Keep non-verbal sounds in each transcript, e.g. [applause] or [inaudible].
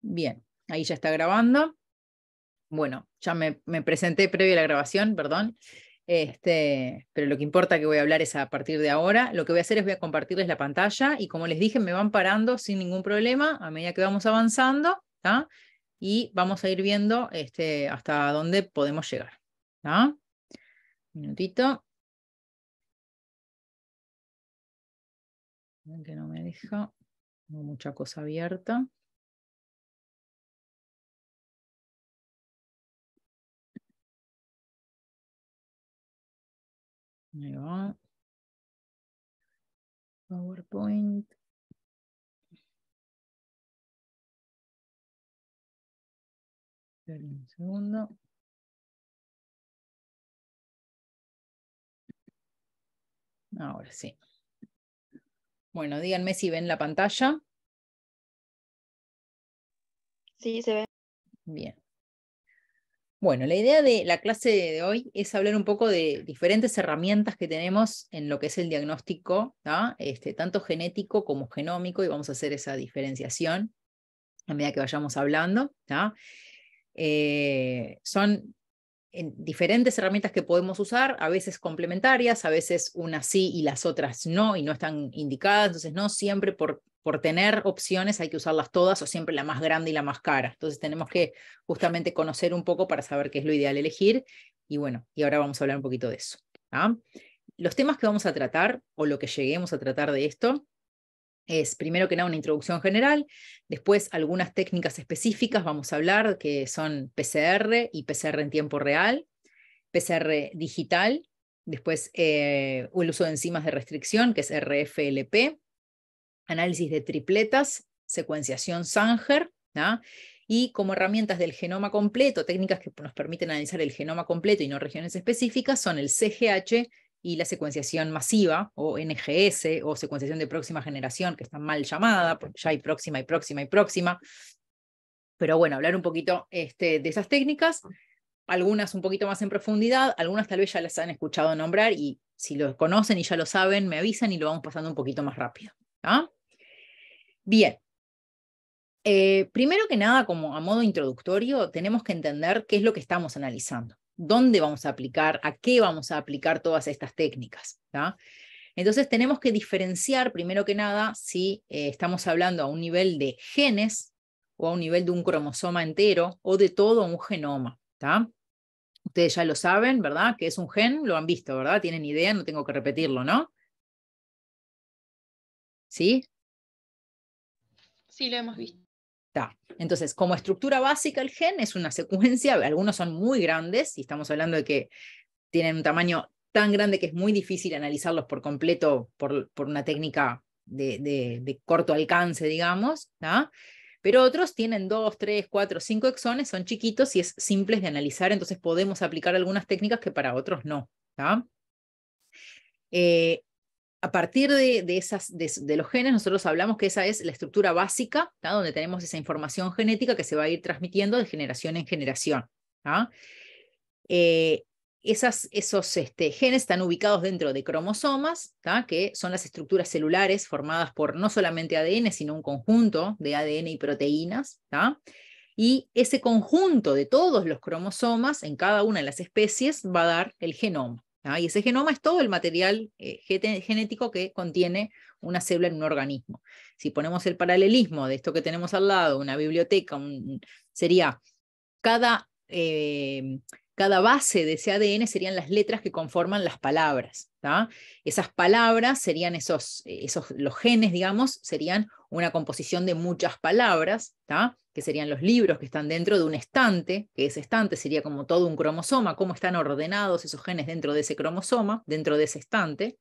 Bien, ahí ya está grabando. Bueno, ya me, presenté previo a la grabación, perdón. Este, pero lo que importa que voy a hablar es a partir de ahora. Lo que voy a hacer es voy a compartirles la pantalla y como les dije, me van parando sin ningún problema a medida que vamos avanzando y vamos a ir viendo este, hasta dónde podemos llegar. Minutito. Que no me dijo. No mucha cosa abierta. Ahí va. PowerPoint. un segundo. Ahora sí. Bueno, díganme si ven la pantalla. Sí, se ve. Bien. Bueno, la idea de la clase de hoy es hablar un poco de diferentes herramientas que tenemos en lo que es el diagnóstico, este, tanto genético como genómico, y vamos a hacer esa diferenciación a medida que vayamos hablando. Eh, son en diferentes herramientas que podemos usar, a veces complementarias, a veces unas sí y las otras no, y no están indicadas, entonces no siempre por, por tener opciones hay que usarlas todas o siempre la más grande y la más cara. Entonces tenemos que justamente conocer un poco para saber qué es lo ideal elegir, y bueno, y ahora vamos a hablar un poquito de eso. ¿ah? Los temas que vamos a tratar o lo que lleguemos a tratar de esto es primero que nada una introducción general, después algunas técnicas específicas vamos a hablar que son PCR y PCR en tiempo real, PCR digital, después eh, el uso de enzimas de restricción, que es RFLP, análisis de tripletas, secuenciación Sanger, y como herramientas del genoma completo, técnicas que nos permiten analizar el genoma completo y no regiones específicas, son el CGH y la secuenciación masiva o NGS o secuenciación de próxima generación, que está mal llamada, porque ya hay próxima y próxima y próxima. Pero bueno, hablar un poquito este, de esas técnicas, algunas un poquito más en profundidad, algunas tal vez ya las han escuchado nombrar y si lo conocen y ya lo saben, me avisan y lo vamos pasando un poquito más rápido. ¿ah? Bien, eh, primero que nada, como a modo introductorio, tenemos que entender qué es lo que estamos analizando dónde vamos a aplicar, a qué vamos a aplicar todas estas técnicas. Entonces tenemos que diferenciar, primero que nada, si eh, estamos hablando a un nivel de genes o a un nivel de un cromosoma entero o de todo un genoma. Ustedes ya lo saben, ¿verdad? Que es un gen, lo han visto, ¿verdad? Tienen idea, no tengo que repetirlo, ¿no? ¿Sí? Sí, lo hemos visto. Entonces, como estructura básica, el gen es una secuencia, [laughs] algunos son muy grandes, y estamos hablando de que tienen un tamaño tan grande que es muy difícil analizarlos por completo por, por una técnica de, corto alcance, digamos, pero otros tienen dos, tres, cuatro, cinco exones, son chiquitos y es simples de analizar, entonces podemos aplicar algunas técnicas que para otros no a partir de, esas, de, los genes, nosotros hablamos que esa es la estructura básica, donde tenemos esa información genética que se va a ir transmitiendo de generación en generación. Eh, esos este, genes están ubicados dentro de cromosomas, que son las estructuras celulares formadas por no solamente ADN, sino un conjunto de ADN y proteínas. Y ese conjunto de todos los cromosomas en cada una de las especies va a dar el genoma. Y ese genoma es todo el material eh, genético que contiene una célula en un organismo. Si ponemos el paralelismo de esto que tenemos al lado, una biblioteca, sería cada, eh, cada, base de ese ADN serían las letras que conforman las palabras. Esas palabras serían esos, esos, los genes, digamos, serían una composición de muchas palabras, que serían los libros que están dentro de un estante, que ese estante sería como todo un cromosoma, cómo están ordenados esos genes dentro de ese cromosoma, dentro de ese estante,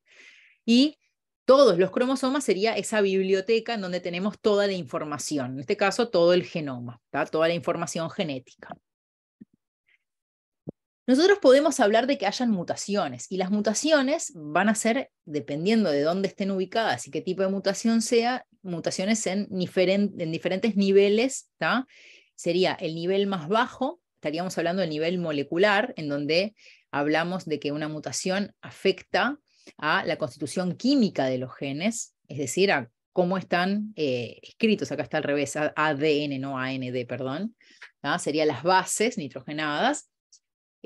y todos los cromosomas sería esa biblioteca en donde tenemos toda la información, en este caso todo el genoma, toda la información genética. Nosotros podemos hablar de que hayan mutaciones y las mutaciones van a ser, dependiendo de dónde estén ubicadas y qué tipo de mutación sea, mutaciones en, diferentes niveles. Sería el nivel más bajo, estaríamos hablando del nivel molecular, en donde hablamos de que una mutación afecta a la constitución química de los genes, es decir, a cómo están eh, escritos, acá está al revés, ADN, no AND, perdón, serían las bases nitrogenadas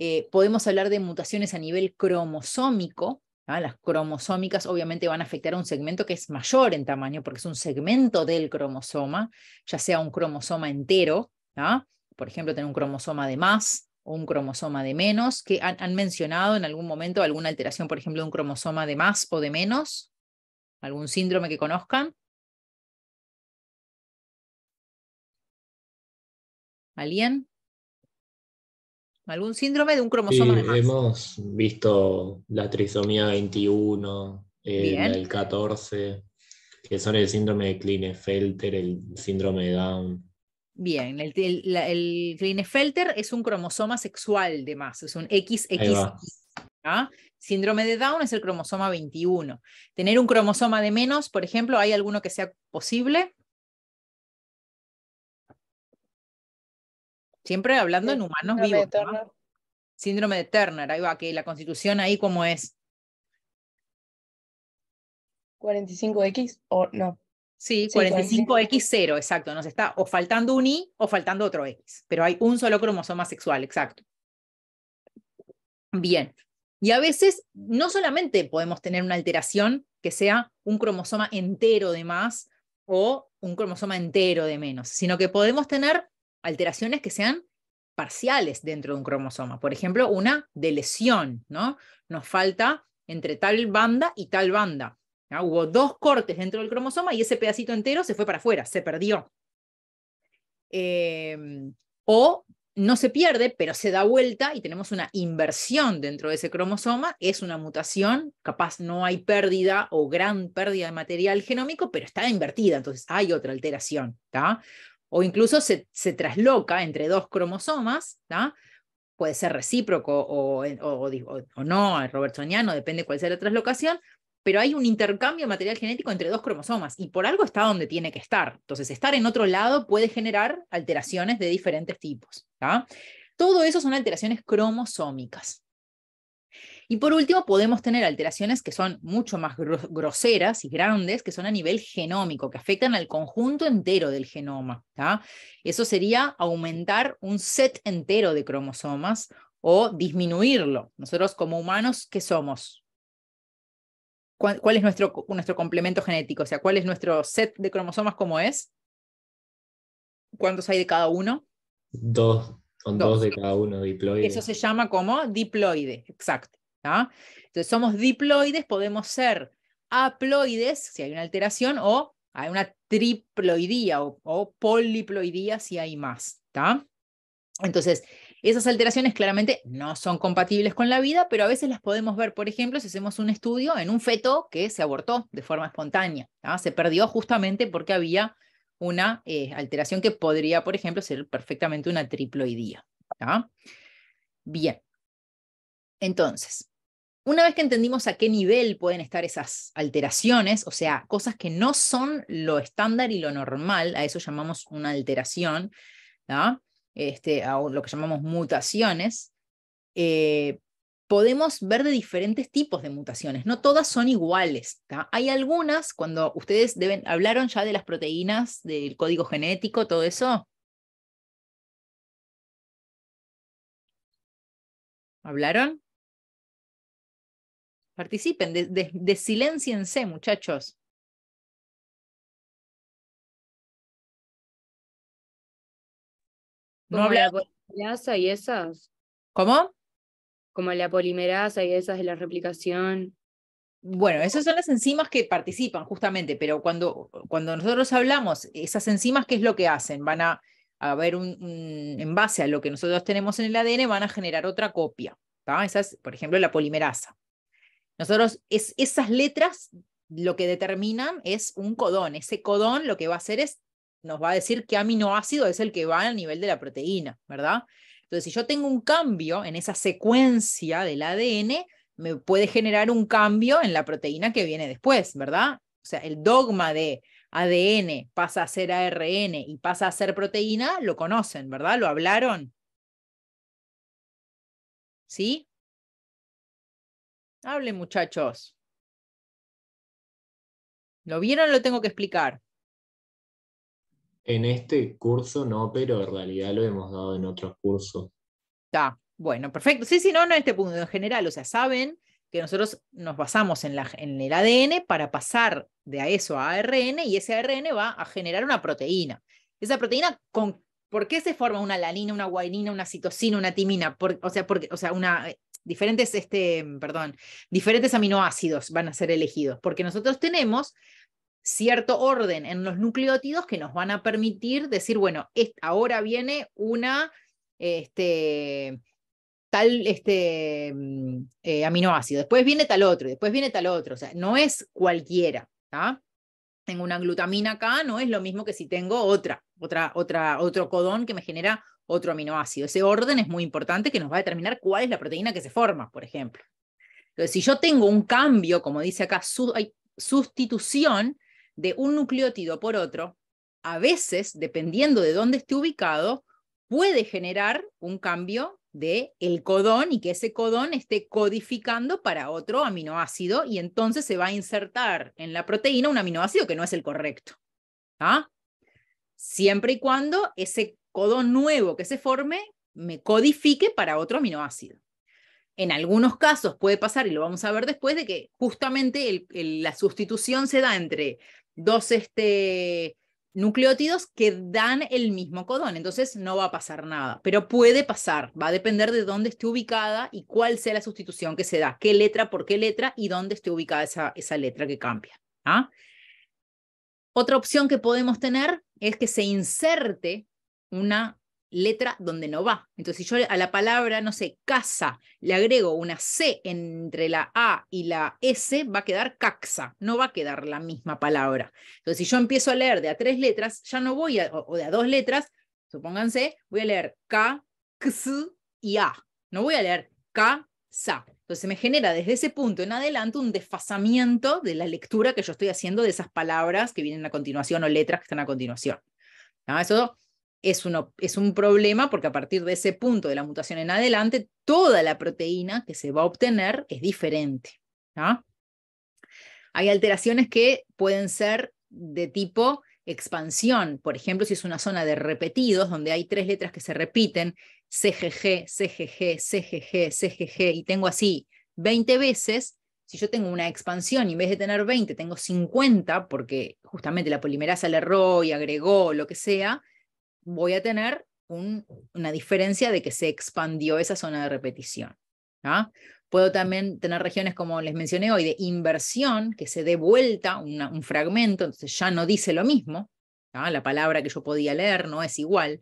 eh, podemos hablar de mutaciones a nivel cromosómico. ¿ah? Las cromosómicas obviamente van a afectar a un segmento que es mayor en tamaño porque es un segmento del cromosoma, ya sea un cromosoma entero, ¿ah? por ejemplo, tener un cromosoma de más o un cromosoma de menos, que han, han mencionado en algún momento alguna alteración, por ejemplo, de un cromosoma de más o de menos, algún síndrome que conozcan. ¿Alguien? algún síndrome de un cromosoma de más. Hemos visto la trisomía 21, el 14, que son el síndrome de Klinefelter, el síndrome de Down. Bien, el, Klinefelter es un cromosoma sexual de más, es un XX. ¿ah? Síndrome de Down es el cromosoma 21. Tener un cromosoma de menos, por ejemplo, ¿hay alguno que sea posible? Siempre hablando en humanos vivos. Síndrome de Turner, ahí va, que la constitución ahí como es. 45X o no. Sí, sí 45X0, exacto. Nos está o faltando un Y o faltando otro X, pero hay un solo cromosoma sexual, exacto. Bien. Y a veces no solamente podemos tener una alteración que sea un cromosoma entero de más o un cromosoma entero de menos, sino que podemos tener alteraciones que sean parciales dentro de un cromosoma. Por ejemplo, una de ¿no? Nos falta entre tal banda y tal banda. Hubo dos cortes dentro del cromosoma y ese pedacito entero se fue para afuera, se perdió. Em, o no se pierde, pero se da vuelta y tenemos una inversión dentro de ese cromosoma, es una mutación, capaz no hay pérdida o gran pérdida de material genómico, pero está invertida, entonces hay otra alteración o incluso se, trasloca entre dos cromosomas, puede ser recíproco o, o, o, no, robertsoniano, depende cuál sea la traslocación, pero hay un intercambio de material genético entre dos cromosomas y por algo está donde tiene que estar. Entonces, estar en otro lado puede generar alteraciones de diferentes tipos. Todo eso son alteraciones cromosómicas. Y por último, podemos tener alteraciones que son mucho más groseras y grandes, que son a nivel genómico, que afectan al conjunto entero del genoma. Eso sería aumentar un set entero de cromosomas o disminuirlo. Nosotros como humanos, ¿qué somos? ¿Cuál, es nuestro, nuestro complemento genético? O sea, ¿cuál es nuestro set de cromosomas como es? ¿Cuántos hay de cada uno? Dos, son dos, dos de cada uno, diploide. Eso se llama como diploide, exacto. Entonces somos diploides, podemos ser haploides si hay una alteración o hay una triploidía o, poliploidía si hay más. Entonces, esas alteraciones claramente no son compatibles con la vida, pero a veces las podemos ver, por ejemplo, si hacemos un estudio en un feto que se abortó de forma espontánea, se perdió justamente porque había una eh, alteración que podría, por ejemplo, ser perfectamente una triploidía. Bien, entonces, una vez que entendimos a qué nivel pueden estar esas alteraciones, o sea, cosas que no son lo estándar y lo normal, a eso llamamos una alteración, este, a lo que llamamos mutaciones, eh, podemos ver de diferentes tipos de mutaciones. No todas son iguales. Hay algunas, cuando ustedes deben, hablaron ya de las proteínas, del código genético, todo eso. ¿Hablaron? Participen, de, de, muchachos. No la polimerasa y esas. ¿Cómo? Como la polimerasa y esas de la replicación. Bueno, esas son las enzimas que participan justamente, pero cuando, cuando nosotros hablamos, esas enzimas, ¿qué es lo que hacen? Van a, a ver, un, en base a lo que nosotros tenemos en el ADN, van a generar otra copia. por ejemplo, la polimerasa. Nosotros, es, esas letras lo que determinan es un codón. Ese codón lo que va a hacer es, nos va a decir qué aminoácido es el que va al nivel de la proteína, ¿verdad? Entonces, si yo tengo un cambio en esa secuencia del ADN, me puede generar un cambio en la proteína que viene después, ¿verdad? O sea, el dogma de ADN pasa a ser ARN y pasa a ser proteína, lo conocen, ¿verdad? Lo hablaron. ¿Sí? Hablen, muchachos. ¿Lo vieron o lo tengo que explicar? En este curso no, pero en realidad lo hemos dado en otros cursos. Está, bueno, perfecto. Sí, sí, no, no en este punto, en general. O sea, saben que nosotros nos basamos en, la, el ADN para pasar de a eso a ARN y ese ARN va a generar una proteína. Esa proteína, con, ¿por qué se forma una lanina, una guainina, una citosina, una timina? o, sea, porque, o sea, una diferentes, este, perdón, diferentes aminoácidos van a ser elegidos, porque nosotros tenemos cierto orden en los nucleótidos que nos van a permitir decir, bueno, ahora viene una este, tal este, mm, eh, aminoácido, después viene tal otro, después viene tal otro, o sea, no es cualquiera. Tengo una glutamina acá, no es lo mismo que si tengo otra, otra, otra, otro codón que me genera otro aminoácido. Ese orden es muy importante que nos va a determinar cuál es la proteína que se forma, por ejemplo. Entonces, si yo tengo un cambio, como dice acá, sustitución de un nucleótido por otro, a veces, dependiendo de dónde esté ubicado, puede generar un cambio de codón y que ese codón esté codificando para otro aminoácido y entonces se va a insertar en la proteína un aminoácido que no es el correcto. ¿ah? Siempre y cuando ese codón nuevo que se forme me codifique para otro aminoácido. En algunos casos puede pasar, y lo vamos a ver después, de que justamente la sustitución se da entre dos este, nucleótidos que dan el mismo codón, entonces no va a pasar nada, pero puede pasar, va a depender de dónde esté ubicada y cuál sea la sustitución que se da, qué letra por qué letra y dónde esté ubicada esa, letra que cambia. ¿ah? Otra opción que podemos tener es que se inserte una letra donde no va. Entonces, si yo a la palabra, no sé, casa, le agrego una C entre la A y la S, va a quedar caxa, no va a quedar la misma palabra. Entonces, si yo empiezo a leer de a tres letras, ya no voy a, o de a dos letras, supónganse, voy a leer K, y A. No voy a leer K, Sa. Entonces me genera desde ese punto en adelante un desfasamiento de la lectura que yo estoy haciendo de esas palabras que vienen a continuación o letras que están a continuación. ¿No? Eso es, un problema porque a partir de ese punto de la mutación en adelante, toda la proteína que se va a obtener es diferente. Hay alteraciones que pueden ser de tipo expansión, por ejemplo, si es una zona de repetidos, donde hay tres letras que se repiten, CGG, CGG, CGG, CGG, y tengo así 20 veces, si yo tengo una expansión y en vez de tener 20 tengo 50, porque justamente la polimerasa le erró y agregó lo que sea, voy a tener una diferencia de que se expandió esa zona de repetición. Puedo también tener regiones, como les mencioné hoy, de inversión, que se dé vuelta un fragmento, entonces ya no dice lo mismo, la palabra que yo podía leer no es igual.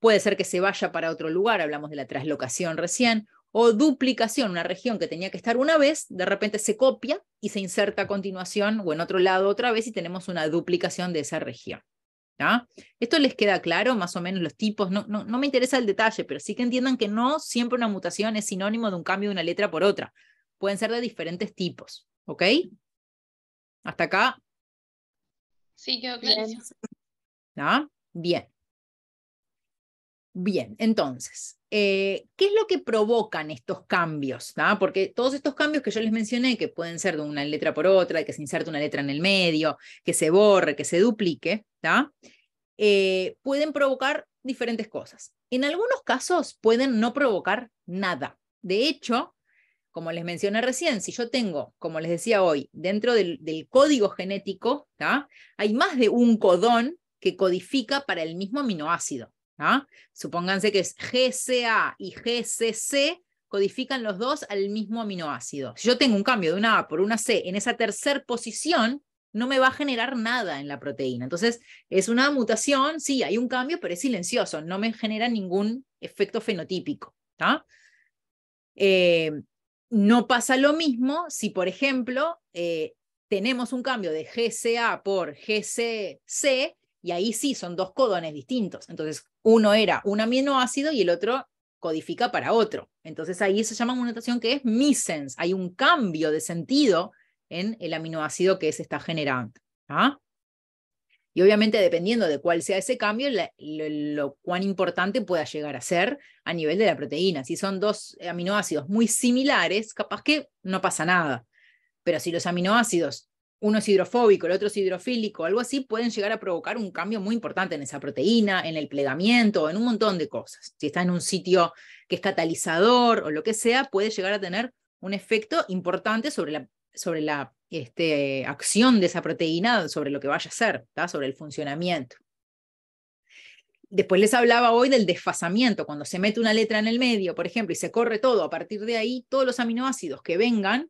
Puede ser que se vaya para otro lugar, hablamos de la traslocación recién, o duplicación, una región que tenía que estar una vez, de repente se copia y se inserta a continuación o en otro lado otra vez y tenemos una duplicación de esa región. Esto les queda claro, más o menos los tipos, no, no, no, me interesa el detalle, pero sí que entiendan que no siempre una mutación es sinónimo de un cambio de una letra por otra. Pueden ser de diferentes tipos, ¿ok? Hasta acá. Sí, quedó claro. Bien. Bien, entonces, eh, ¿qué es lo que provocan estos cambios? Porque todos estos cambios que yo les mencioné, que pueden ser de una letra por otra, que se inserte una letra en el medio, que se borre, que se duplique, eh, pueden provocar diferentes cosas. En algunos casos pueden no provocar nada. De hecho, como les mencioné recién, si yo tengo, como les decía hoy, dentro del, código genético, hay más de un codón que codifica para el mismo aminoácido. Supónganse que es GCA y GCC codifican los dos al mismo aminoácido. Si yo tengo un cambio de una A por una C en esa tercera posición, no me va a generar nada en la proteína. Entonces, es una mutación, sí, hay un cambio, pero es silencioso, no me genera ningún efecto fenotípico. ¿no? Eh, pasa lo mismo si, por ejemplo, eh, tenemos un cambio de GCA por GCC y ahí sí son dos codones distintos. Entonces, uno era un aminoácido y el otro codifica para otro. Entonces, ahí se llama una notación que es missense. Hay un cambio de sentido en el aminoácido que se está generando. ¿Ah? Y obviamente, dependiendo de cuál sea ese cambio, lo, cuán importante pueda llegar a ser a nivel de la proteína. Si son dos aminoácidos muy similares, capaz que no pasa nada. Pero si los aminoácidos uno es hidrofóbico, el otro es hidrofílico, algo así, pueden llegar a provocar un cambio muy importante en esa proteína, en el plegamiento, en un montón de cosas. Si está en un sitio que es catalizador o lo que sea, puede llegar a tener un efecto importante sobre la, sobre la este, acción de esa proteína, sobre lo que vaya a ser, sobre el funcionamiento. Después les hablaba hoy del desfasamiento, cuando se mete una letra en el medio, por ejemplo, y se corre todo, a partir de ahí todos los aminoácidos que vengan,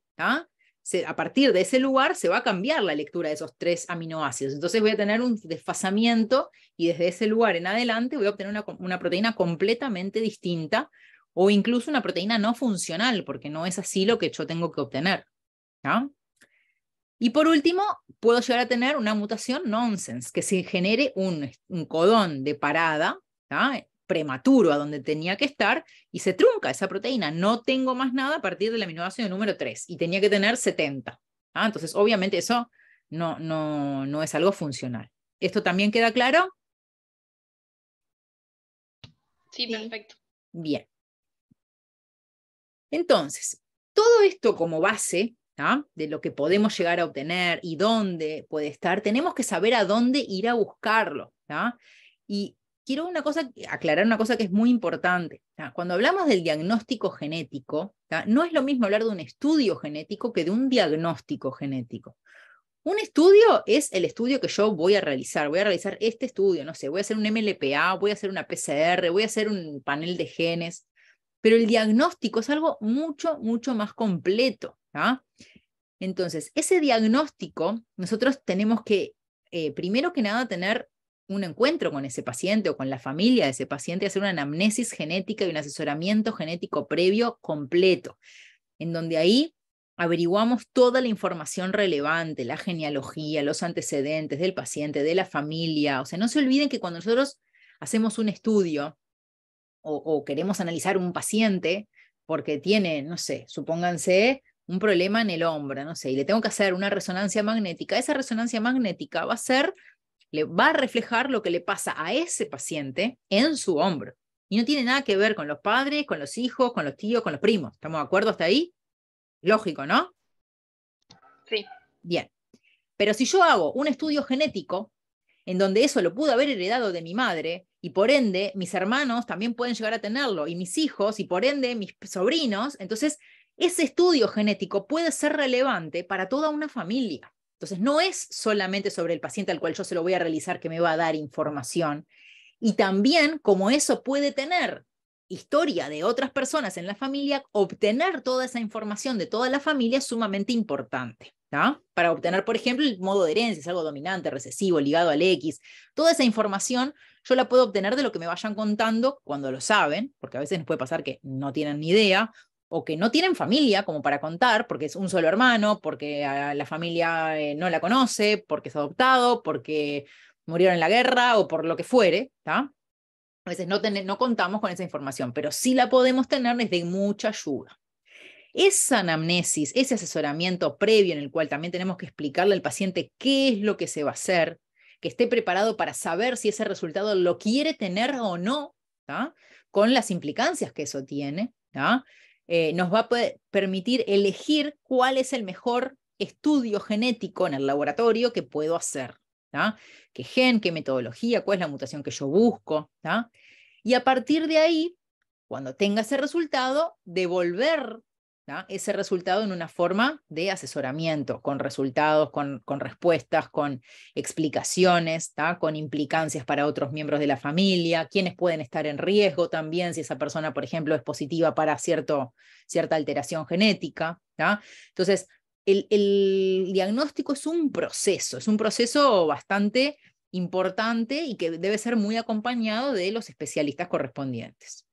a partir de ese lugar se va a cambiar la lectura de esos tres aminoácidos. Entonces voy a tener un desfasamiento y desde ese lugar en adelante voy a obtener una, proteína completamente distinta o incluso una proteína no funcional, porque no es así lo que yo tengo que obtener. Y por último, puedo llegar a tener una mutación nonsense, que se genere un, codón de parada prematuro a donde tenía que estar y se trunca esa proteína. No tengo más nada a partir de del aminoácido número 3 y tenía que tener 70. ¿ah? Entonces, obviamente eso no, no, no es algo funcional. ¿Esto también queda claro? Sí, perfecto. Bien. Entonces, todo esto como base ¿ah? de lo que podemos llegar a obtener y dónde puede estar, tenemos que saber a dónde ir a buscarlo. ¿ah? Y quiero una cosa, aclarar una cosa que es muy importante. Cuando hablamos del diagnóstico genético, no es lo mismo hablar de un estudio genético que de un diagnóstico genético. Un estudio es el estudio que yo voy a realizar. Voy a realizar este estudio, no sé, voy a hacer un MLPA, voy a hacer una PCR, voy a hacer un panel de genes. Pero el diagnóstico es algo mucho, mucho más completo. Entonces, ese diagnóstico, nosotros tenemos que, eh, primero que nada, tener un encuentro con ese paciente o con la familia de ese paciente, hacer una anamnesis genética y un asesoramiento genético previo completo, en donde ahí averiguamos toda la información relevante, la genealogía, los antecedentes del paciente, de la familia. O sea, no se olviden que cuando nosotros hacemos un estudio o, o queremos analizar un paciente porque tiene, no sé, supónganse un problema en el hombro, no sé, y le tengo que hacer una resonancia magnética, esa resonancia magnética va a ser le va a reflejar lo que le pasa a ese paciente en su hombro. Y no tiene nada que ver con los padres, con los hijos, con los tíos, con los primos. ¿Estamos de acuerdo hasta ahí? Lógico, ¿no? Sí. Bien. Pero si yo hago un estudio genético, en donde eso lo pudo haber heredado de mi madre, y por ende mis hermanos también pueden llegar a tenerlo, y mis hijos, y por ende mis sobrinos, entonces ese estudio genético puede ser relevante para toda una familia. Entonces, no es solamente sobre el paciente al cual yo se lo voy a realizar que me va a dar información. Y también, como eso puede tener historia de otras personas en la familia, obtener toda esa información de toda la familia es sumamente importante. Para obtener, por ejemplo, el modo de herencia, es algo dominante, recesivo, ligado al X. Toda esa información yo la puedo obtener de lo que me vayan contando cuando lo saben, porque a veces puede pasar que no tienen ni idea, o que no tienen familia como para contar, porque es un solo hermano, porque la familia eh, no la conoce, porque es adoptado, porque murieron en la guerra o por lo que fuere, está A veces no, contamos con esa información, pero sí la podemos tener desde mucha ayuda. Esa anamnesis, ese asesoramiento previo en el cual también tenemos que explicarle al paciente qué es lo que se va a hacer, que esté preparado para saber si ese resultado lo quiere tener o no, con las implicancias que eso tiene, eh, nos va a permitir elegir cuál es el mejor estudio genético en el laboratorio que puedo hacer. ¿Qué gen, qué metodología, cuál es la mutación que yo busco? Y a partir de ahí, cuando tenga ese resultado, devolver ese resultado en una forma de asesoramiento, con resultados, con, respuestas, con explicaciones, con implicancias para otros miembros de la familia, quiénes pueden estar en riesgo también si esa persona, por ejemplo, es positiva para cierto, cierta alteración genética. Entonces, el, diagnóstico es un proceso, es un proceso bastante importante y que debe ser muy acompañado de los especialistas correspondientes.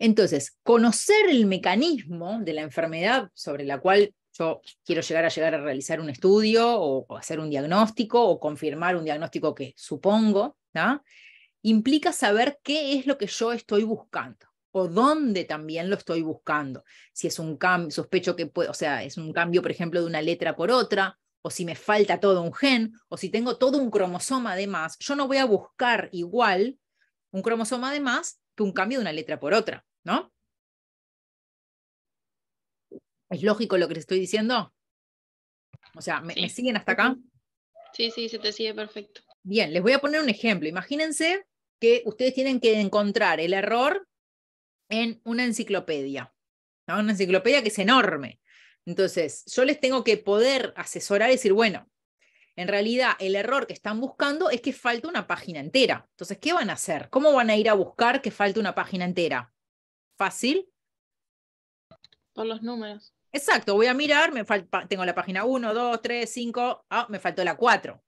Entonces, conocer el mecanismo de la enfermedad sobre la cual yo quiero llegar a llegar a realizar un estudio o, hacer un diagnóstico o confirmar un diagnóstico que supongo, implica saber qué es lo que yo estoy buscando o dónde también lo estoy buscando. Si es un cambio, sospecho que puede, o sea, es un cambio, por ejemplo, de una letra por otra, o si me falta todo un gen, o si tengo todo un cromosoma de más, yo no voy a buscar igual un cromosoma de más que un cambio de una letra por otra. ¿no? ¿Es lógico lo que les estoy diciendo? O sea, ¿me, siguen hasta acá? Sí, sí, se te sigue perfecto. Bien, les voy a poner un ejemplo. Imagínense que ustedes tienen que encontrar el error en una enciclopedia, una enciclopedia que es enorme. Entonces, yo les tengo que poder asesorar y decir, bueno, en realidad el error que están buscando es que falta una página entera. Entonces, ¿qué van a hacer? ¿Cómo van a ir a buscar que falta una página entera? fácil. Por los números. Exacto, voy a mirar, me tengo la página 1, 2, 3, 5, ah, me faltó la 4.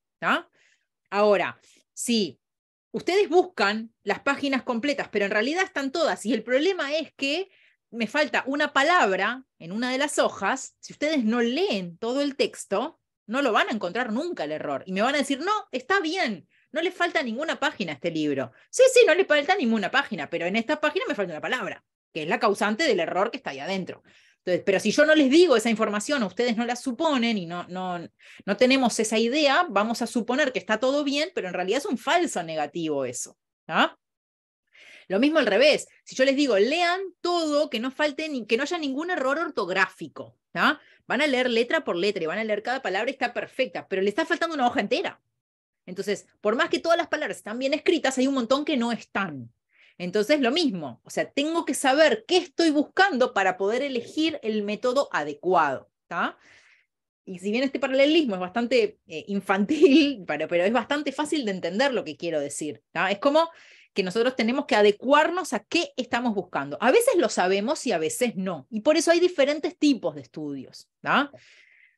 Ahora, si ustedes buscan las páginas completas, pero en realidad están todas, y el problema es que me falta una palabra en una de las hojas, si ustedes no leen todo el texto, no lo van a encontrar nunca el error. Y me van a decir, no, está bien, no le falta ninguna página a este libro. Sí, sí, no le falta ninguna página, pero en esta página me falta una palabra que es la causante del error que está ahí adentro. Entonces, pero si yo no les digo esa información, ustedes no la suponen y no, no, no tenemos esa idea, vamos a suponer que está todo bien, pero en realidad es un falso negativo eso. Lo mismo al revés, si yo les digo, lean todo, que no falte, que no haya ningún error ortográfico, van a leer letra por letra y van a leer cada palabra y está perfecta, pero le está faltando una hoja entera. Entonces, por más que todas las palabras están bien escritas, hay un montón que no están. Entonces, lo mismo, o sea, tengo que saber qué estoy buscando para poder elegir el método adecuado. Y si bien este paralelismo es bastante eh, infantil, [laughs] pero, es bastante fácil de entender lo que quiero decir. Es como que nosotros tenemos que adecuarnos a qué estamos buscando. A veces lo sabemos y a veces no. Y por eso hay diferentes tipos de estudios.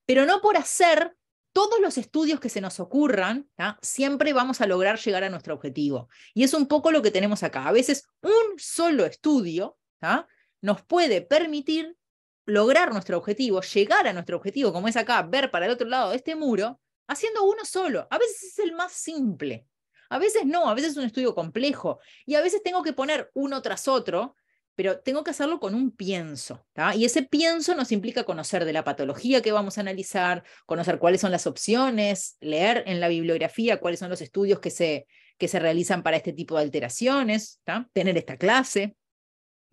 Pero no por hacer todos los estudios que se nos ocurran, siempre vamos a lograr llegar a nuestro objetivo. Y es un poco lo que tenemos acá. A veces un solo estudio nos puede permitir lograr nuestro objetivo, llegar a nuestro objetivo, como es acá, ver para el otro lado de este muro, haciendo uno solo. A veces es el más simple. A veces no, a veces es un estudio complejo. Y a veces tengo que poner uno tras otro pero tengo que hacerlo con un pienso. Y ese pienso nos implica conocer de la patología que vamos a analizar, conocer cuáles son las opciones, leer en la bibliografía cuáles son los estudios que se, que se realizan para este tipo de alteraciones, tener esta clase.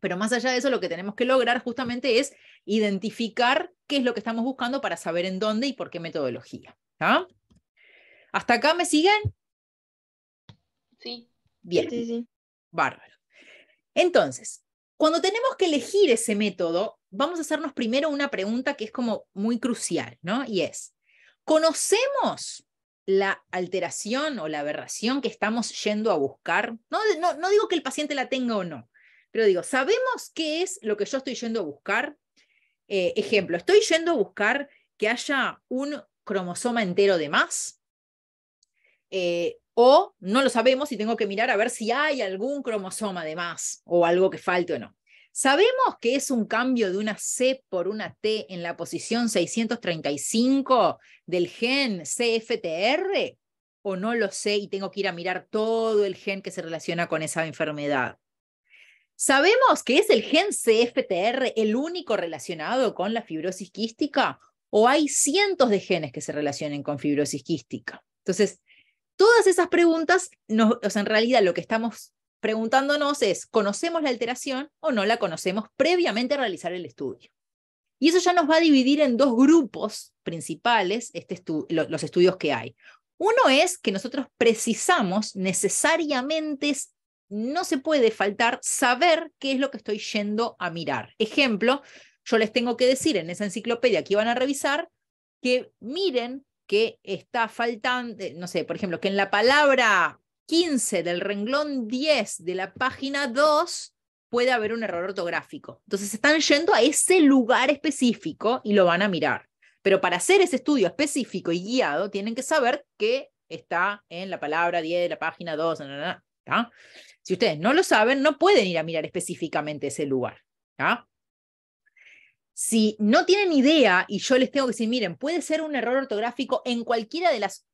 Pero más allá de eso, lo que tenemos que lograr justamente es identificar qué es lo que estamos buscando para saber en dónde y por qué metodología. ¿Hasta acá me siguen? Sí. Bien. Sí, sí. Bárbaro. Entonces, cuando tenemos que elegir ese método, vamos a hacernos primero una pregunta que es como muy crucial, ¿no? Y es, ¿conocemos la alteración o la aberración que estamos yendo a buscar? No, no, digo que el paciente la tenga o no, pero digo, ¿sabemos qué es lo que yo estoy yendo a buscar? Eh, ejemplo, estoy yendo a buscar que haya un cromosoma entero de más. Eh, o no lo sabemos y tengo que mirar a ver si hay algún cromosoma de más o algo que falte o no. Sabemos que es un cambio de una C por una T en la posición 635 del gen CFTR o no lo sé y tengo que ir a mirar todo el gen que se relaciona con esa enfermedad. ¿Sabemos que es el gen CFTR el único relacionado con la fibrosis quística o hay cientos de genes que se relacionen con fibrosis quística? Entonces, Todas esas preguntas, en realidad lo que estamos preguntándonos es, ¿conocemos la alteración o no la conocemos previamente a realizar el estudio? Y eso ya nos va a dividir en dos grupos principales este los estudios que hay. Uno es que nosotros precisamos necesariamente, no se puede faltar saber qué es lo que estoy yendo a mirar. Ejemplo, yo les tengo que decir en esa enciclopedia que iban a revisar que miren que está faltando, no sé, por ejemplo, que en la palabra 15 del renglón 10 de la página 2 puede haber un error ortográfico. Entonces están yendo a ese lugar específico y lo van a mirar. Pero para hacer ese estudio específico y guiado, tienen que saber que está en la palabra 10 de la página 2. Si ustedes no lo saben, no pueden ir a mirar específicamente ese lugar si no tienen idea y yo les tengo que decir, miren, puede ser un error ortográfico en cualquiera de las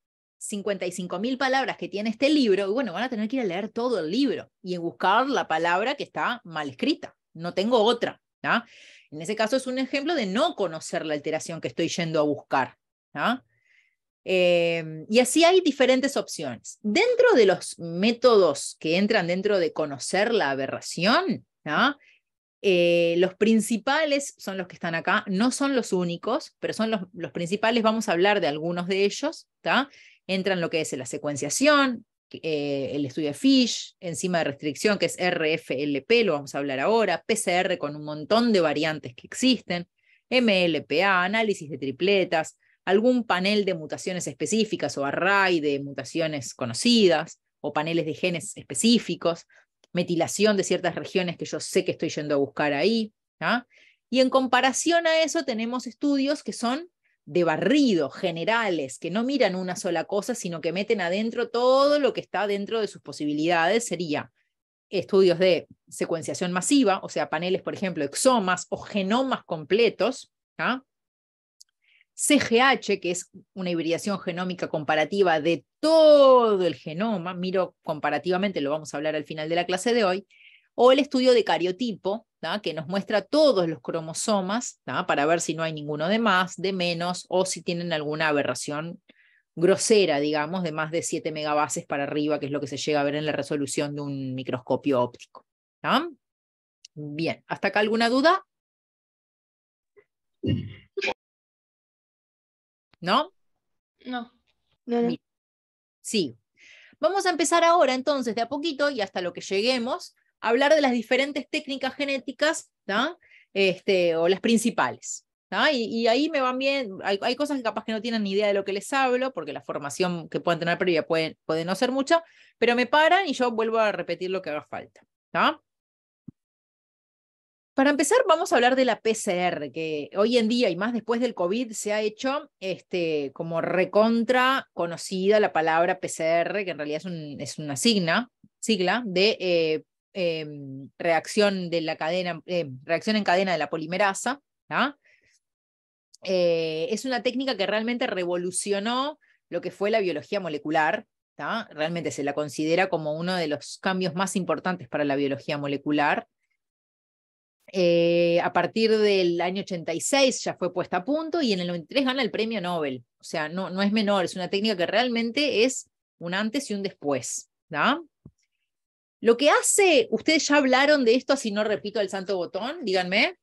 55.000 palabras que tiene este libro, y bueno, van a tener que ir a leer todo el libro y buscar la palabra que está mal escrita. No tengo otra. ¿ah? En ese caso es un ejemplo de no conocer la alteración que estoy yendo a buscar. ¿ah? Eh, y así hay diferentes opciones. Dentro de los métodos que entran dentro de conocer la aberración, ¿ah? Eh, los principales son los que están acá, no son los únicos, pero son los, principales, vamos a hablar de algunos de ellos, Entran lo que es la secuenciación, eh, el estudio de Fish, enzima de restricción, que es RFLP, lo vamos a hablar ahora, PCR con un montón de variantes que existen, MLPA, análisis de tripletas, algún panel de mutaciones específicas o array de mutaciones conocidas o paneles de genes específicos metilación de ciertas regiones que yo sé que estoy yendo a buscar ahí. Y en comparación a eso tenemos estudios que son de barrido, generales, que no miran una sola cosa, sino que meten adentro todo lo que está dentro de sus posibilidades. Sería estudios de secuenciación masiva, o sea, paneles, por ejemplo, exomas o genomas completos, CGH, que es una hibridación genómica comparativa de todo el genoma, miro comparativamente, lo vamos a hablar al final de la clase de hoy, o el estudio de cariotipo, que nos muestra todos los cromosomas para ver si no hay ninguno de más, de menos, o si tienen alguna aberración grosera, digamos, de más de 7 megabases para arriba, que es lo que se llega a ver en la resolución de un microscopio óptico. Bien, ¿hasta acá alguna duda? ¿No? No. no, Sí. Vamos a empezar ahora entonces, de a poquito y hasta lo que lleguemos, a hablar de las diferentes técnicas genéticas ¿no? Este, o las principales. Y, ahí me van bien, hay, cosas que capaz que no tienen ni idea de lo que les hablo, porque la formación que pueden tener previa puede, puede no ser mucha, pero me paran y yo vuelvo a repetir lo que haga falta. Para empezar, vamos a hablar de la PCR, que hoy en día y más después del COVID se ha hecho este, como recontra conocida la palabra PCR, que en realidad es, una sigla de eh, em, reacción, de la cadena, eh, reacción en cadena de la polimerasa. ¿ah? Eh, es una técnica que realmente revolucionó lo que fue la biología molecular. Realmente se la considera como uno de los cambios más importantes para la biología molecular. Eh, a partir del año 86 ya fue puesta a punto y en el 93 gana el premio Nobel. O sea, no, no es menor, es una técnica que realmente es un antes y un después. Lo que hace, ustedes ya hablaron de esto, así no repito el santo botón, díganme.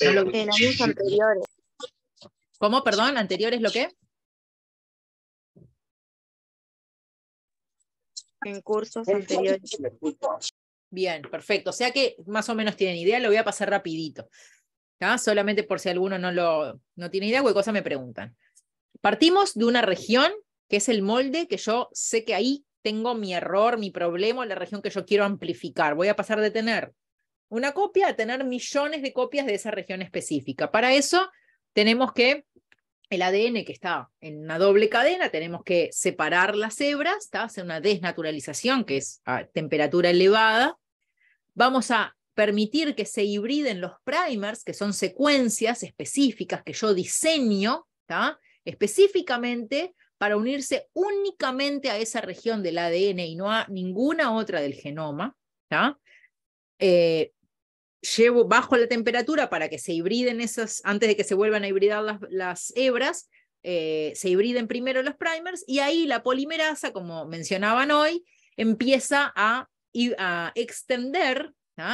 Eh, anteriores. ¿Cómo, perdón? ¿Anteriores lo que? en cursos anteriores. Bien, perfecto. O sea que más o menos tienen idea, lo voy a pasar rapidito. Solamente por si alguno no, lo, no tiene idea, cualquier cosa me preguntan. Partimos de una región que es el molde, que yo sé que ahí tengo mi error, mi problema, la región que yo quiero amplificar. Voy a pasar de tener una copia a tener millones de copias de esa región específica. Para eso tenemos que el ADN que está en una doble cadena, tenemos que separar las hebras, hacer una desnaturalización, que es a temperatura elevada. Vamos a permitir que se hibriden los primers, que son secuencias específicas que yo diseño específicamente para unirse únicamente a esa región del ADN y no a ninguna otra del genoma llevo bajo la temperatura para que se hibriden esas, antes de que se vuelvan a hibridar las, hebras, eh, se hibriden primero los primers y ahí la polimerasa, como mencionaban hoy, empieza a, a extender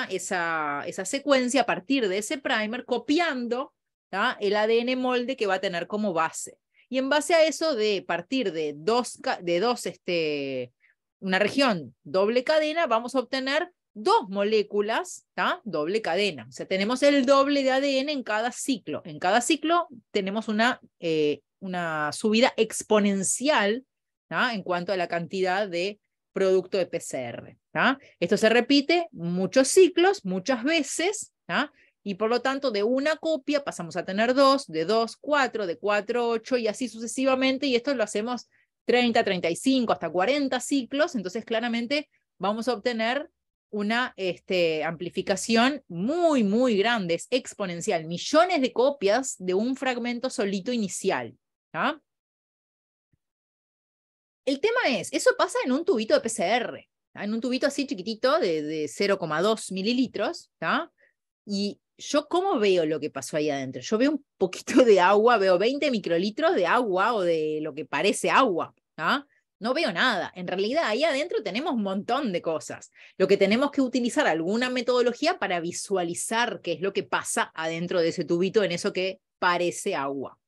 esa, esa secuencia a partir de ese primer, copiando el ADN molde que va a tener como base. Y en base a eso, de partir de dos, de dos este, una región doble cadena, vamos a obtener dos moléculas, doble cadena. O sea, tenemos el doble de ADN en cada ciclo. En cada ciclo tenemos una, eh, una subida exponencial en cuanto a la cantidad de producto de PCR. Esto se repite muchos ciclos, muchas veces, y por lo tanto de una copia pasamos a tener dos, de dos, cuatro, de cuatro, ocho, y así sucesivamente, y esto lo hacemos 30, 35, hasta 40 ciclos, entonces claramente vamos a obtener una este, amplificación muy, muy grande, exponencial, millones de copias de un fragmento solito inicial. El tema es, eso pasa en un tubito de PCR, en un tubito así chiquitito de, 0,2 mililitros, y yo cómo veo lo que pasó ahí adentro. Yo veo un poquito de agua, veo 20 microlitros de agua o de lo que parece agua no veo nada. En realidad ahí adentro tenemos un montón de cosas. Lo que tenemos que utilizar alguna metodología para visualizar qué es lo que pasa adentro de ese tubito en eso que parece agua.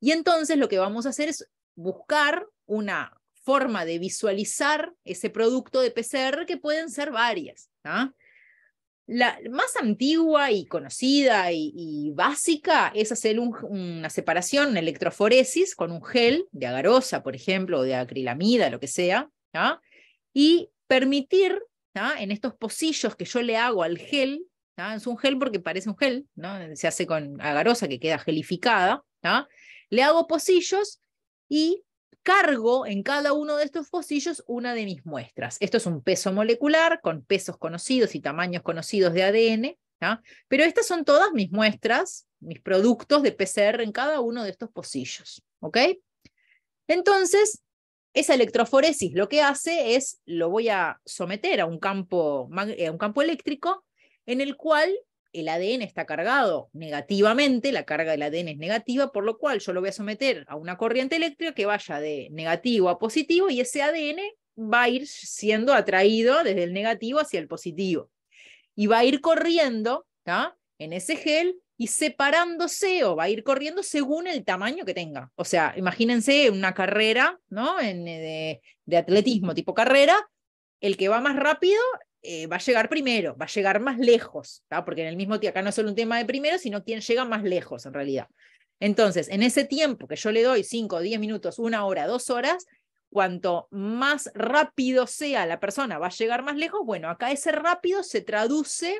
Y entonces lo que vamos a hacer es buscar una forma de visualizar ese producto de PCR que pueden ser varias. La más antigua y conocida y, básica es hacer una separación, electroforesis con un gel de agarosa, por ejemplo, o de acrilamida, lo que sea, y permitir en estos pocillos que yo le hago al gel, es un gel porque parece un gel, ¿no? se hace con agarosa que queda gelificada, le hago pocillos y cargo en cada uno de estos pocillos una de mis muestras. Esto es un peso molecular con pesos conocidos y tamaños conocidos de ADN, pero estas son todas mis muestras, mis productos de PCR en cada uno de estos pocillos. ¿ok? Entonces, esa electroforesis lo que hace es, lo voy a someter a un campo, eh, a un campo eléctrico en el cual el ADN está cargado negativamente, la carga del ADN es negativa, por lo cual yo lo voy a someter a una corriente eléctrica que vaya de negativo a positivo y ese ADN va a ir siendo atraído desde el negativo hacia el positivo. Y va a ir corriendo en ese gel y separándose o va a ir corriendo según el tamaño que tenga. O sea, imagínense una carrera ¿no? En, eh, de atletismo tipo carrera, el que va más rápido eh, va a llegar primero, va a llegar más lejos, porque en el mismo acá no es solo un tema de primero, sino quién llega más lejos en realidad. Entonces, en ese tiempo que yo le doy 5, 10 minutos, una hora, dos horas, cuanto más rápido sea la persona, va a llegar más lejos. Bueno, acá ese rápido se traduce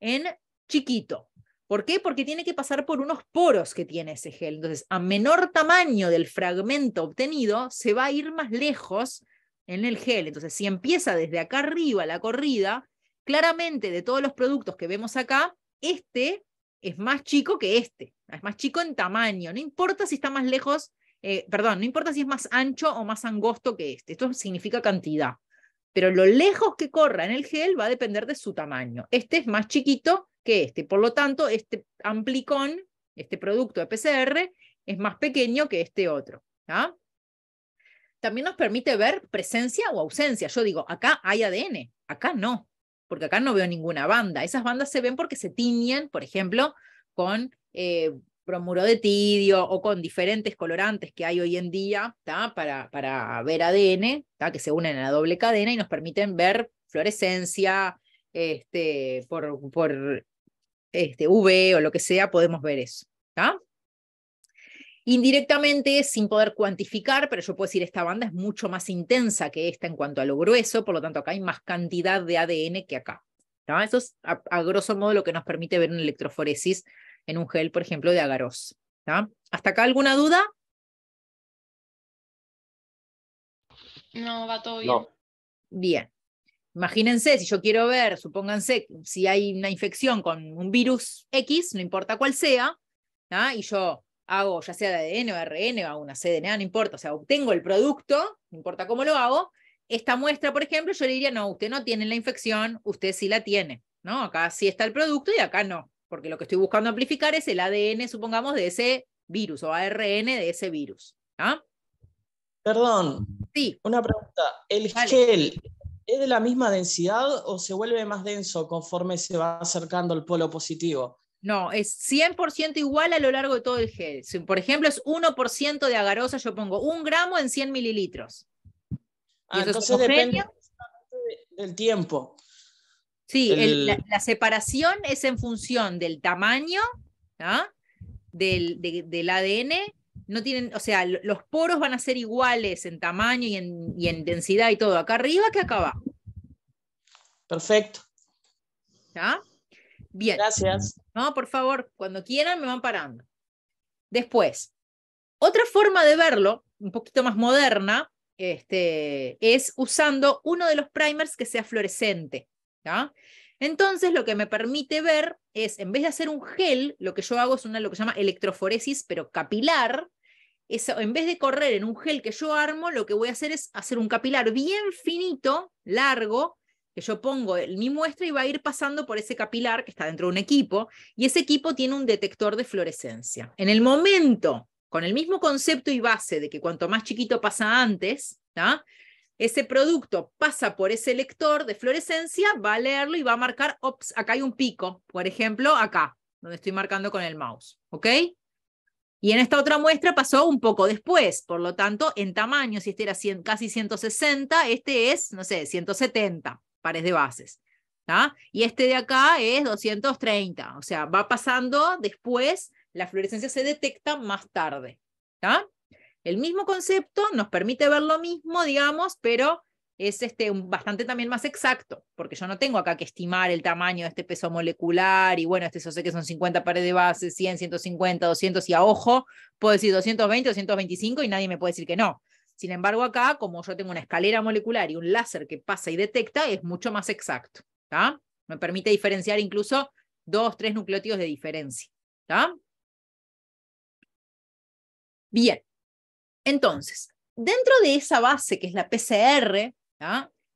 en chiquito. ¿Por qué? Porque tiene que pasar por unos poros que tiene ese gel. Entonces, a menor tamaño del fragmento obtenido, se va a ir más lejos en el gel. Entonces, si empieza desde acá arriba la corrida, claramente de todos los productos que vemos acá, este es más chico que este, es más chico en tamaño, no importa si está más lejos, eh, perdón, no importa si es más ancho o más angosto que este, esto significa cantidad, pero lo lejos que corra en el gel va a depender de su tamaño. Este es más chiquito que este, por lo tanto, este amplicón, este producto de PCR, es más pequeño que este otro. Ah también nos permite ver presencia o ausencia. Yo digo, acá hay ADN, acá no, porque acá no veo ninguna banda. Esas bandas se ven porque se tiñen, por ejemplo, con eh, bromuro de tidio o con diferentes colorantes que hay hoy en día para, para, ver ADN, que se unen a la doble cadena y nos permiten ver fluorescencia, este, por, por este, UV o lo que sea, podemos ver eso. ¿tá? Indirectamente, sin poder cuantificar, pero yo puedo decir, esta banda es mucho más intensa que esta en cuanto a lo grueso, por lo tanto acá hay más cantidad de ADN que acá. Eso es a, grosso modo lo que nos permite ver una electroforesis en un gel, por ejemplo, de agaroz. ¿Hasta acá alguna duda? No, va todo bien. Bien. Imagínense, si yo quiero ver, supónganse, si hay una infección con un virus X, no importa cuál sea, y yo hago ya sea de ADN o ARN, o hago una cDNA, no importa, o sea, obtengo el producto, no importa cómo lo hago, esta muestra, por ejemplo, yo le diría, no, usted no tiene la infección, usted sí la tiene, ¿no? Acá sí está el producto y acá no, porque lo que estoy buscando amplificar es el ADN, supongamos, de ese virus o ARN de ese virus, ¿ah? Perdón. Sí. Una pregunta. ¿El gel es de la misma densidad o se vuelve más denso conforme se va acercando al polo positivo? No, es 100% igual a lo largo de todo el gel. por ejemplo, es 1% de agarosa, yo pongo un gramo en 100 mililitros. Ah, entonces depende del tiempo. Sí, la, separación es en función del tamaño del, ADN. No tienen, o sea, los poros van a ser iguales en tamaño y en, y densidad y todo, acá arriba que acá abajo. Perfecto. Ya. Bien. Gracias. No, por favor, cuando quieran me van parando. Después, otra forma de verlo, un poquito más moderna, este, es usando uno de los primers que sea fluorescente. Entonces, lo que me permite ver es, en vez de hacer un gel, lo que yo hago es una, lo que se llama electroforesis, pero capilar. en vez de correr en un gel que yo armo, lo que voy a hacer es hacer un capilar bien finito, largo, que yo pongo el, mi muestra y va a ir pasando por ese capilar que está dentro de un equipo, y ese equipo tiene un detector de fluorescencia. En el momento, con el mismo concepto y base de que cuanto más chiquito pasa antes, ¿ah? ese producto pasa por ese lector de fluorescencia, va a leerlo y va a marcar, ops, acá hay un pico, por ejemplo, acá, donde estoy marcando con el mouse, ¿ok? Y en esta otra muestra pasó un poco después, por lo tanto, en tamaño, si este era casi 160, este es, no sé, 170 pares de bases. Y este de acá es 230, o sea, va pasando después, la fluorescencia se detecta más tarde. El mismo concepto nos permite ver lo mismo, digamos, pero es este, bastante también más exacto, porque yo no tengo acá que estimar el tamaño de este peso molecular y bueno, este yo sé que son 50 pares de bases, 100, 150, 200 y a ojo puedo decir 220, 225 y nadie me puede decir que no. Sin embargo, acá, como yo tengo una escalera molecular y un láser que pasa y detecta, es mucho más exacto. Me permite diferenciar incluso dos, tres nucleótidos de diferencia. Bien, entonces, dentro de esa base que es la PCR,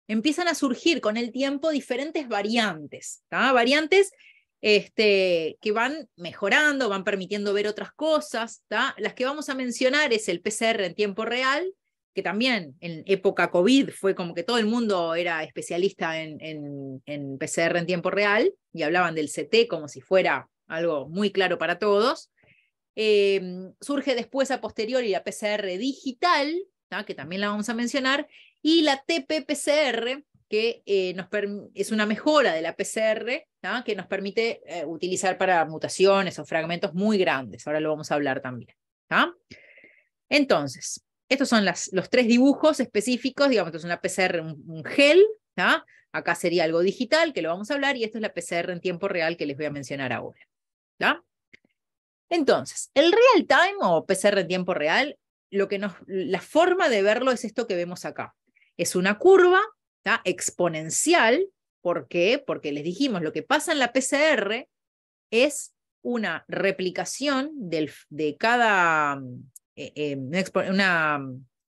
empiezan a surgir con el tiempo diferentes variantes, variantes este, que van mejorando, van permitiendo ver otras cosas. Las que vamos a mencionar es el PCR en tiempo real, que también en época COVID fue como que todo el mundo era especialista en, PCR en tiempo real y hablaban del CT como si fuera algo muy claro para todos. Em, surge después a posteriori la PCR digital, que también la vamos a mencionar, y la TP-PCR, que eh, es una mejora de la PCR, que nos permite eh, utilizar para mutaciones o fragmentos muy grandes. Ahora lo vamos a hablar también. Entonces, estos son los tres dibujos específicos, digamos, esto es una PCR, un, gel, acá sería algo digital, que lo vamos a hablar, y esto es la PCR en tiempo real que les voy a mencionar ahora. Entonces, el real time o PCR en tiempo real, lo que nos, la forma de verlo es esto que vemos acá. Es una curva exponencial. ¿Por qué? Porque les dijimos, lo que pasa en la PCR es una replicación del, de cada eh, eh,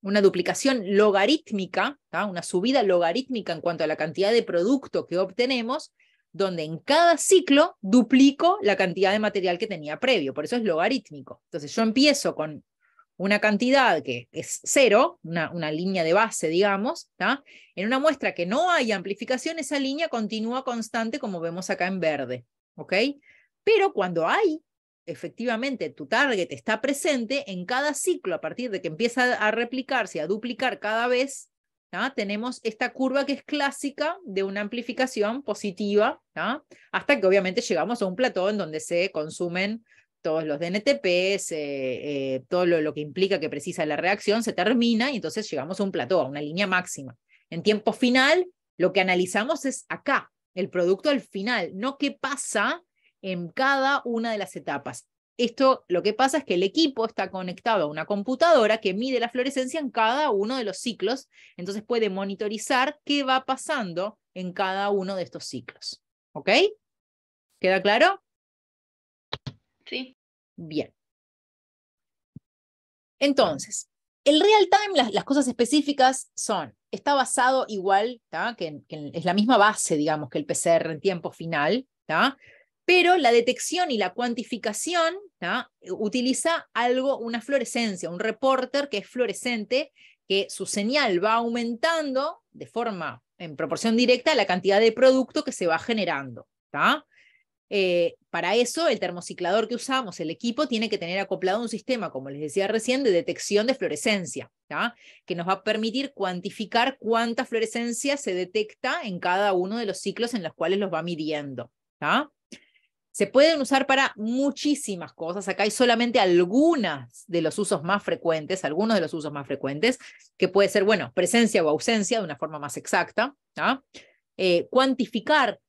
una, duplicación logarítmica, una subida logarítmica en cuanto a la cantidad de producto que obtenemos, donde en cada ciclo duplico la cantidad de material que tenía previo, por eso es logarítmico. Entonces yo empiezo con una cantidad que es cero, una, línea de base, digamos, en una muestra que no hay amplificación, esa línea continúa constante como vemos acá en verde, ¿ok? Pero cuando hay efectivamente tu target está presente, en cada ciclo, a partir de que empieza a replicarse, a duplicar cada vez, tenemos esta curva que es clásica de una amplificación positiva, hasta que obviamente llegamos a un plató en donde se consumen todos los DNTPs, eh, todo lo, que implica que precisa la reacción, se termina y entonces llegamos a un plató, a una línea máxima. En tiempo final, lo que analizamos es acá, el producto al final, no qué pasa en cada una de las etapas. Esto lo que pasa es que el equipo está conectado a una computadora que mide la fluorescencia en cada uno de los ciclos, entonces puede monitorizar qué va pasando en cada uno de estos ciclos. ¿Ok? ¿Queda claro? Sí. Bien. Entonces, el real time, las, cosas específicas son, está basado igual, que, es la misma base, digamos, que el PCR en tiempo final, pero la detección y la cuantificación utiliza algo, una fluorescencia, un reporter que es fluorescente, que su señal va aumentando de forma en proporción directa a la cantidad de producto que se va generando. Eh, para eso, el termociclador que usamos, el equipo, tiene que tener acoplado un sistema, como les decía recién, de detección de fluorescencia, que nos va a permitir cuantificar cuánta fluorescencia se detecta en cada uno de los ciclos en los cuales los va midiendo. Se pueden usar para muchísimas cosas. Acá hay solamente algunas de los usos más frecuentes, algunos de los usos más frecuentes, que puede ser, bueno, presencia o ausencia de una forma más exacta. ¿ah? Eh, cuantificar,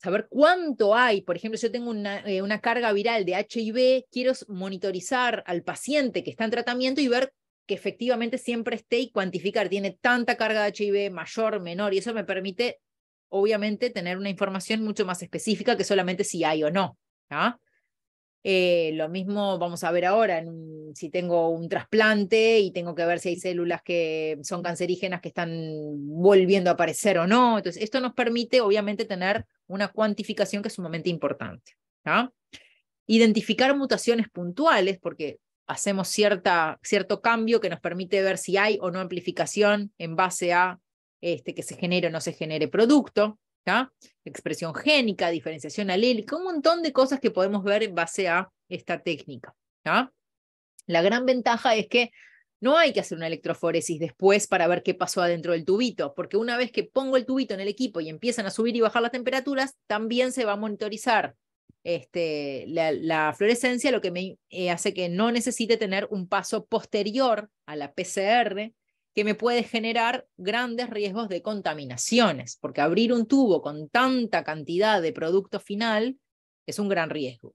saber cuánto hay. Por ejemplo, yo tengo una, eh, una carga viral de HIV, quiero monitorizar al paciente que está en tratamiento y ver que efectivamente siempre esté y cuantificar, tiene tanta carga de HIV, mayor, menor, y eso me permite obviamente tener una información mucho más específica que solamente si hay o no. ¿ah? Eh, lo mismo vamos a ver ahora, si tengo un trasplante y tengo que ver si hay células que son cancerígenas que están volviendo a aparecer o no. Entonces, esto nos permite, obviamente, tener una cuantificación que es sumamente importante. ¿ah? Identificar mutaciones puntuales, porque hacemos cierta, cierto cambio que nos permite ver si hay o no amplificación en base a este, que se genere o no se genere producto, expresión génica, diferenciación alélica, un montón de cosas que podemos ver en base a esta técnica. La gran ventaja es que no hay que hacer una electroforesis después para ver qué pasó adentro del tubito, porque una vez que pongo el tubito en el equipo y empiezan a subir y bajar las temperaturas, también se va a monitorizar este, la, fluorescencia, lo que me eh, hace que no necesite tener un paso posterior a la PCR que me puede generar grandes riesgos de contaminaciones, porque abrir un tubo con tanta cantidad de producto final es un gran riesgo.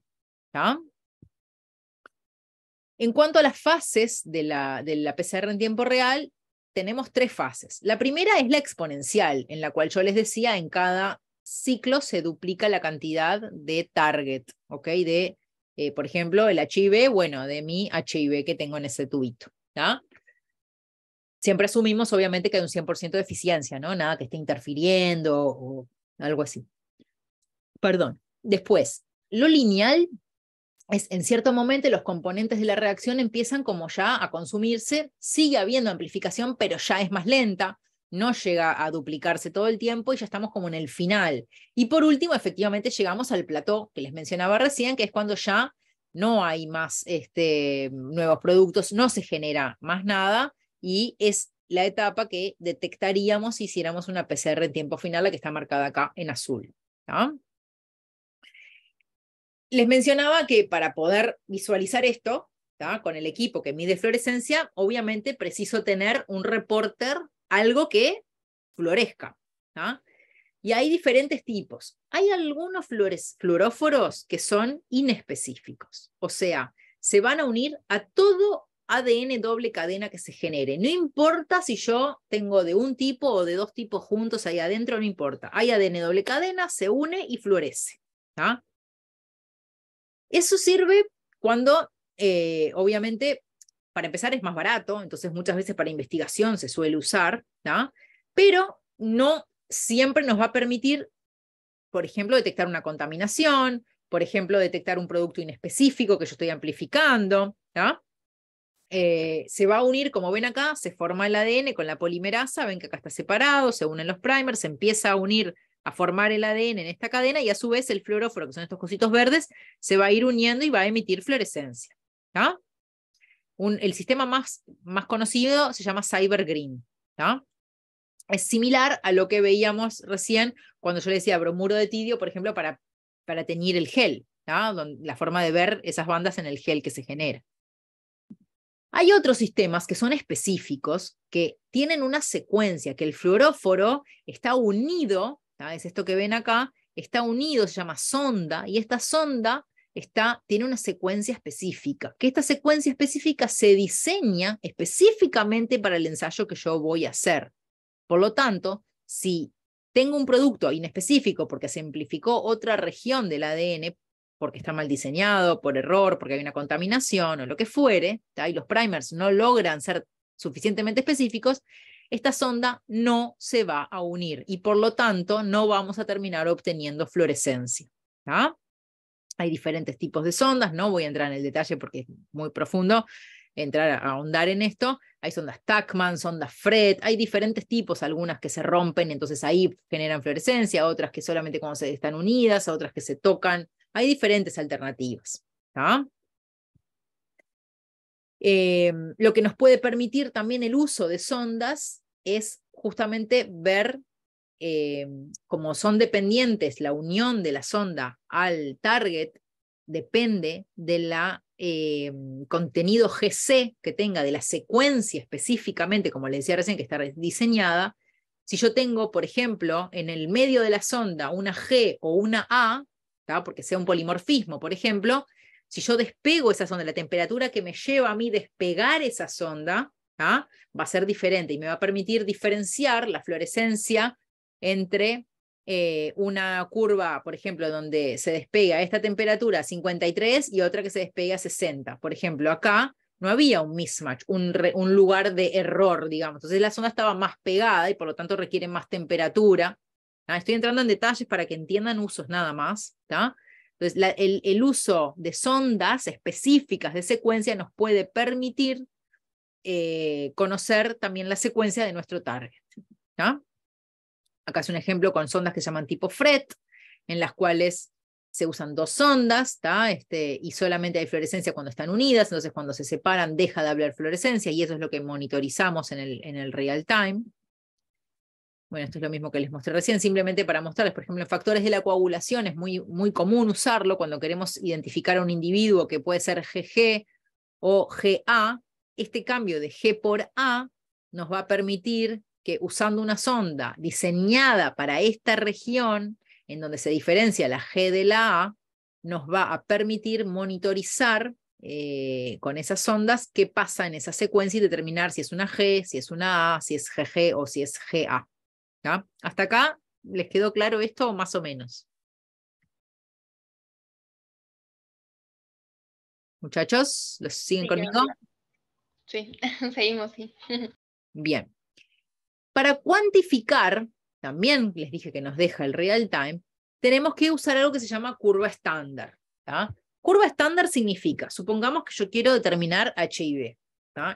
En cuanto a las fases de la, PCR en tiempo real, tenemos tres fases. La primera es la exponencial, en la cual yo les decía, en cada ciclo se duplica la cantidad de target, De, eh, por ejemplo, el HIV, bueno, de mi HIV que tengo en ese tubito, siempre asumimos obviamente que hay un 100% de eficiencia, ¿no? Nada que esté interfiriendo o algo así. Perdón. Después, lo lineal es en cierto momento los componentes de la reacción empiezan como ya a consumirse, sigue habiendo amplificación, pero ya es más lenta, no llega a duplicarse todo el tiempo y ya estamos como en el final. Y por último, efectivamente llegamos al plató que les mencionaba recién, que es cuando ya no hay más este, nuevos productos, no se genera más nada y es la etapa que detectaríamos si hiciéramos una PCR en tiempo final, la que está marcada acá en azul. Les mencionaba que para poder visualizar esto, con el equipo que mide fluorescencia, obviamente preciso tener un reporter, algo que florezca. Y hay diferentes tipos. Hay algunos fluoróforos que son inespecíficos, o sea, se van a unir a todo ADN doble cadena que se genere. No importa si yo tengo de un tipo o de dos tipos juntos ahí adentro, no importa. Hay ADN doble cadena, se une y florece. Eso sirve cuando, eh, obviamente, para empezar es más barato, entonces muchas veces para investigación se suele usar, pero no siempre nos va a permitir, por ejemplo, detectar una contaminación, por ejemplo, detectar un producto inespecífico que yo estoy amplificando. ¿Ah? Eh, se va a unir, como ven acá, se forma el ADN con la polimerasa, ven que acá está separado, se unen los primers, se empieza a unir, a formar el ADN en esta cadena y a su vez el fluoróforo, que son estos cositos verdes, se va a ir uniendo y va a emitir fluorescencia. el sistema más, más conocido se llama Cybergreen. Green. Es similar a lo que veíamos recién cuando yo le decía bromuro de tidio, por ejemplo, para, para teñir el gel, la forma de ver esas bandas en el gel que se genera. Hay otros sistemas que son específicos, que tienen una secuencia, que el fluoróforo está unido, es Esto que ven acá, está unido, se llama sonda, y esta sonda tiene una secuencia específica, que esta secuencia específica se diseña específicamente para el ensayo que yo voy a hacer. Por lo tanto, si tengo un producto inespecífico porque se amplificó otra región del ADN, porque está mal diseñado, por error, porque hay una contaminación o lo que fuere, y los primers no logran ser suficientemente específicos, esta sonda no se va a unir y por lo tanto no vamos a terminar obteniendo fluorescencia. Hay diferentes tipos de sondas, no voy a entrar en el detalle porque es muy profundo entrar a ahondar en esto. Hay sondas Tachman, sondas Fred, hay diferentes tipos, algunas que se rompen, entonces ahí generan fluorescencia, otras que solamente cuando se están unidas, otras que se tocan hay diferentes alternativas. Eh, lo que nos puede permitir también el uso de sondas es justamente ver eh, cómo son dependientes, la unión de la sonda al target depende del eh, contenido GC que tenga, de la secuencia específicamente, como les decía recién, que está diseñada. Si yo tengo, por ejemplo, en el medio de la sonda una G o una A, porque sea un polimorfismo, por ejemplo, si yo despego esa sonda, la temperatura que me lleva a mí despegar esa sonda va a ser diferente y me va a permitir diferenciar la fluorescencia entre eh, una curva, por ejemplo, donde se despega a esta temperatura 53 y otra que se despega a 60. Por ejemplo, acá no había un mismatch, un, un lugar de error, digamos. Entonces la sonda estaba más pegada y por lo tanto requiere más temperatura Ah, estoy entrando en detalles para que entiendan usos nada más. Entonces, el, uso de sondas específicas de secuencia nos puede permitir eh, conocer también la secuencia de nuestro target. Acá es un ejemplo con sondas que se llaman tipo FRET, en las cuales se usan dos sondas, este, y solamente hay fluorescencia cuando están unidas, entonces cuando se separan deja de haber fluorescencia, y eso es lo que monitorizamos en el, en el real time. Bueno, esto es lo mismo que les mostré recién, simplemente para mostrarles, por ejemplo, en factores de la coagulación es muy, muy común usarlo cuando queremos identificar a un individuo que puede ser GG o GA. Este cambio de G por A nos va a permitir que usando una sonda diseñada para esta región, en donde se diferencia la G de la A, nos va a permitir monitorizar eh, con esas sondas qué pasa en esa secuencia y determinar si es una G, si es una A, si es GG o si es GA. Hasta acá les quedó claro esto más o menos. Muchachos, ¿los siguen conmigo? Sí, [laughs] seguimos, sí. [laughs] Bien. Para cuantificar, también les dije que nos deja el real time, tenemos que usar algo que se llama curva estándar. Curva estándar significa, supongamos que yo quiero determinar HIV.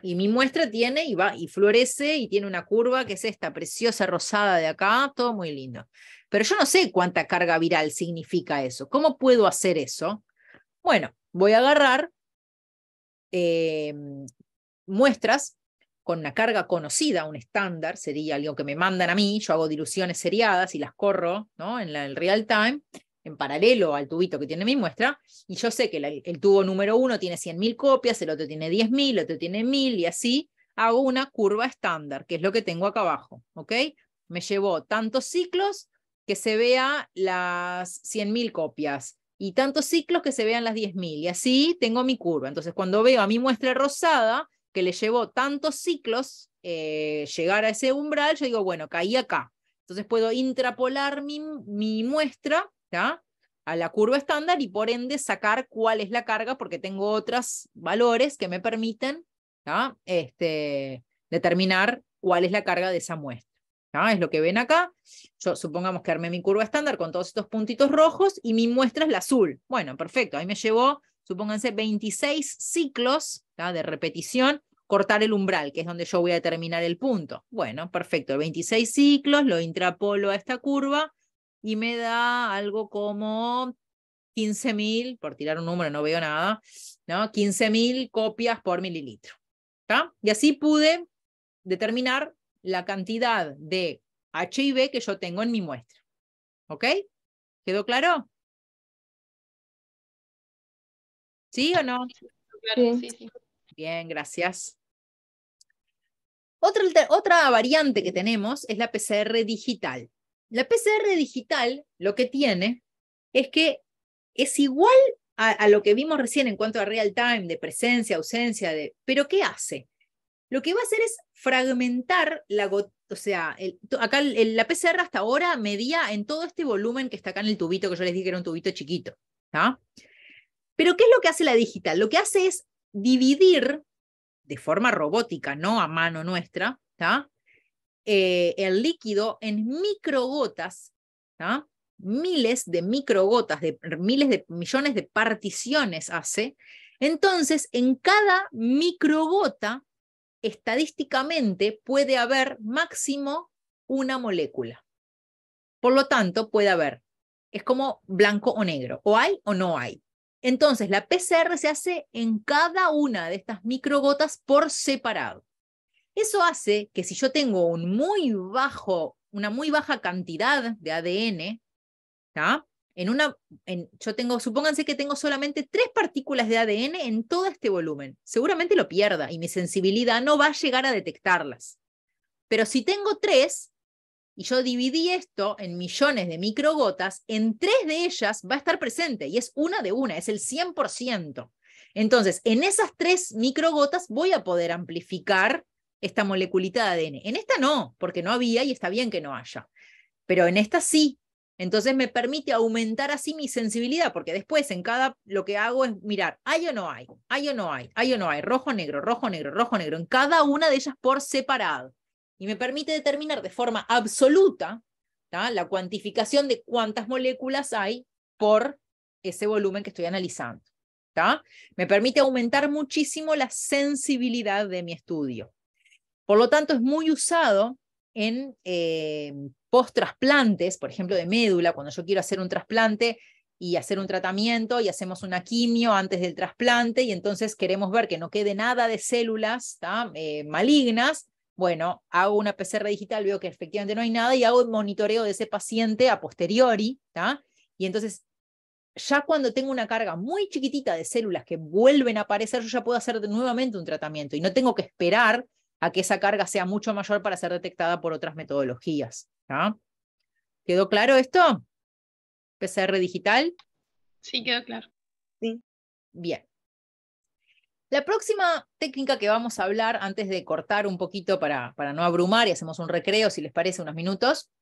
Y mi muestra tiene y va y florece y tiene una curva que es esta preciosa rosada de acá, todo muy lindo. Pero yo no sé cuánta carga viral significa eso. ¿Cómo puedo hacer eso? Bueno, voy a agarrar em, muestras con una carga conocida, un estándar, sería algo que me mandan a mí, yo hago diluciones seriadas y las corro ¿no? en el real time, en paralelo al tubito que tiene mi muestra, y yo sé que el, tubo número uno tiene 100.000 copias, el otro tiene 10.000, el otro tiene 1.000, y así hago una curva estándar, que es lo que tengo acá abajo, ¿ok? Me llevó tantos ciclos que se vea las 100.000 copias, y tantos ciclos que se vean las 10.000, y así tengo mi curva. Entonces, cuando veo a mi muestra rosada, que le llevó tantos ciclos eh, llegar a ese umbral, yo digo, bueno, caí acá. Entonces puedo intrapolar mi, mi muestra a la curva estándar y por ende sacar cuál es la carga porque tengo otros valores que me permiten Este, determinar cuál es la carga de esa muestra. Es lo que ven acá. Yo supongamos que armé mi curva estándar con todos estos puntitos rojos y mi muestra es la azul. Bueno, perfecto. Ahí me llevó, supónganse, 26 ciclos de repetición cortar el umbral, que es donde yo voy a determinar el punto. Bueno, perfecto, 26 ciclos, lo intrapolo a esta curva, y me da algo como 15.000, por tirar un número, no veo nada, ¿no? 15.000 copias por mililitro. Y así pude determinar la cantidad de HIV que yo tengo en mi muestra. ¿Ok? ¿Quedó claro? ¿Sí o no? Bien, gracias. Otra, otra variante que tenemos es la PCR digital. La PCR digital lo que tiene es que es igual a, lo que vimos recién en cuanto a real time, de presencia, ausencia, de, pero ¿qué hace? Lo que va a hacer es fragmentar la gota, o sea, acá la PCR hasta ahora medía en todo este volumen que está acá en el tubito, que yo les dije que era un tubito chiquito. Pero ¿qué es lo que hace la digital? Lo que hace es dividir de forma robótica, no a mano nuestra, ¿está? Eh, el líquido en microgotas, miles de microgotas, de miles de millones de particiones hace, entonces en cada microgota estadísticamente puede haber máximo una molécula. Por lo tanto, puede haber, es como blanco o negro, o hay o no hay. Entonces, la PCR se hace en cada una de estas microgotas por separado. Eso hace que si yo tengo un muy bajo, una muy baja cantidad de ADN, En una, en, yo tengo, supónganse que tengo solamente tres partículas de ADN en todo este volumen. Seguramente lo pierda y mi sensibilidad no va a llegar a detectarlas. Pero si tengo tres, y yo dividí esto en millones de microgotas, en tres de ellas va a estar presente y es una de una, es el 100%. Entonces, en esas tres microgotas voy a poder amplificar esta moleculita de ADN. En esta no, porque no había y está bien que no haya, pero en esta sí. Entonces me permite aumentar así mi sensibilidad, porque después en cada lo que hago es mirar, hay o no hay, hay o no hay, hay o no hay, rojo, negro, rojo, negro, rojo, negro, en cada una de ellas por separado. Y me permite determinar de forma absoluta la cuantificación de cuántas moléculas hay por ese volumen que estoy analizando. Me permite aumentar muchísimo la sensibilidad de mi estudio. Por lo tanto, es muy usado en eh, post-trasplantes, por ejemplo, de médula, cuando yo quiero hacer un trasplante y hacer un tratamiento y hacemos una quimio antes del trasplante y entonces queremos ver que no quede nada de células eh, malignas. Bueno, hago una PCR digital, veo que efectivamente no hay nada y hago el monitoreo de ese paciente a posteriori, Y entonces ya cuando tengo una carga muy chiquitita de células que vuelven a aparecer, yo ya puedo hacer nuevamente un tratamiento y no tengo que esperar a que esa carga sea mucho mayor para ser detectada por otras metodologías. ¿Quedó claro esto? PCR digital. Sí, quedó claro. Sí. Bien. La próxima técnica que vamos a hablar, antes de cortar un poquito para, para no abrumar y hacemos un recreo, si les parece, unos minutos,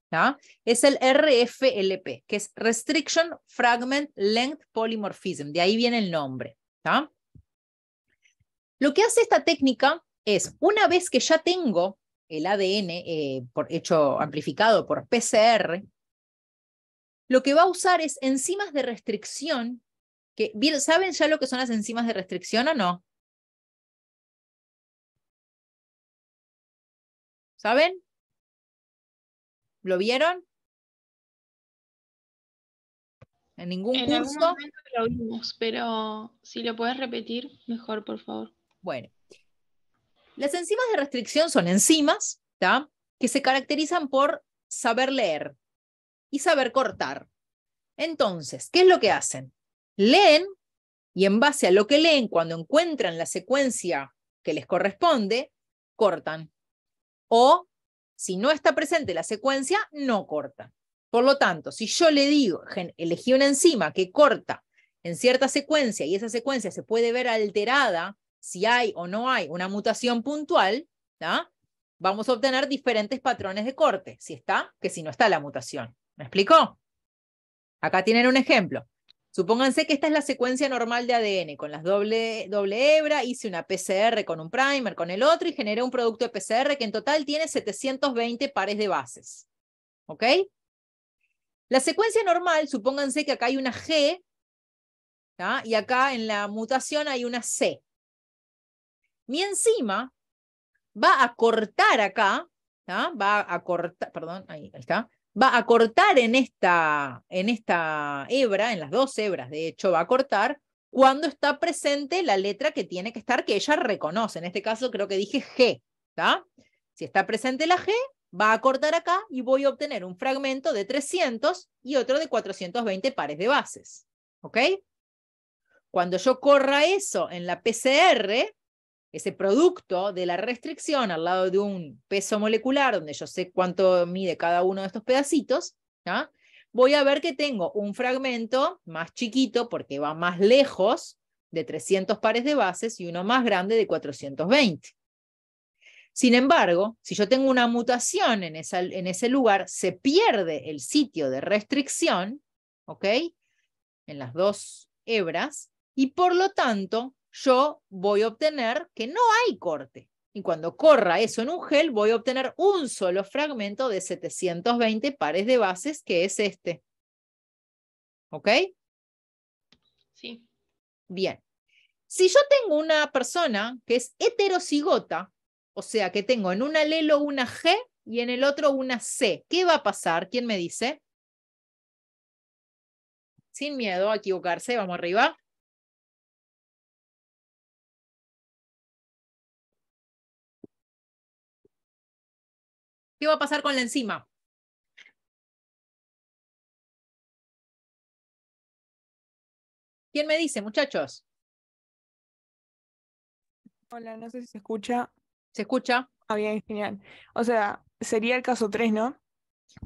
es el RFLP, que es Restriction Fragment Length Polymorphism. De ahí viene el nombre. Lo que hace esta técnica es una vez que ya tengo el ADN eh, por, hecho amplificado por PCR, lo que va a usar es enzimas de restricción, que ¿saben ya lo que son las enzimas de restricción o no? ¿Saben? ¿Lo vieron? ¿En ningún curso? momento lo vimos, pero si lo puedes repetir, mejor, por favor. Bueno, las enzimas de restricción son enzimas que se caracterizan por saber leer y saber cortar. Entonces, ¿qué es lo que hacen? Leen y en base a lo que leen, cuando encuentran la secuencia que les corresponde, cortan. O si no está presente la secuencia, no corta. Por lo tanto, si yo le digo, elegí una enzima que corta en cierta secuencia y esa secuencia se puede ver alterada si hay o no hay una mutación puntual, vamos a obtener diferentes patrones de corte, si está que si no está la mutación. ¿Me explicó? Acá tienen un ejemplo. Supónganse que esta es la secuencia normal de ADN, con las doble, doble hebra, hice una PCR con un primer, con el otro, y generé un producto de PCR que en total tiene 720 pares de bases. ¿Ok? La secuencia normal, supónganse que acá hay una G, y acá en la mutación hay una C mi encima va a cortar acá, va a cortar, perdón, ahí, está, va a cortar en esta, en esta hebra, en las dos hebras, de hecho, va a cortar cuando está presente la letra que tiene que estar, que ella reconoce. En este caso creo que dije G. Si está presente la G, va a cortar acá y voy a obtener un fragmento de 300 y otro de 420 pares de bases. ¿Ok? Cuando yo corra eso en la PCR, ese producto de la restricción al lado de un peso molecular, donde yo sé cuánto mide cada uno de estos pedacitos, voy a ver que tengo un fragmento más chiquito porque va más lejos de 300 pares de bases y uno más grande de 420. Sin embargo, si yo tengo una mutación en, en ese lugar, se pierde el sitio de restricción, En las dos hebras, y por lo tanto yo voy a obtener que no hay corte. Y cuando corra eso en un gel, voy a obtener un solo fragmento de 720 pares de bases, que es este. ¿Ok? Sí. Bien. Si yo tengo una persona que es heterocigota, o sea que tengo en un alelo una G y en el otro una C, ¿qué va a pasar? ¿Quién me dice? Sin miedo a equivocarse, vamos arriba. ¿Qué va a pasar con la enzima? ¿Quién me dice, muchachos? Hola, no sé si se escucha. ¿Se escucha? Ah, bien, genial. O sea, sería el caso 3, ¿no?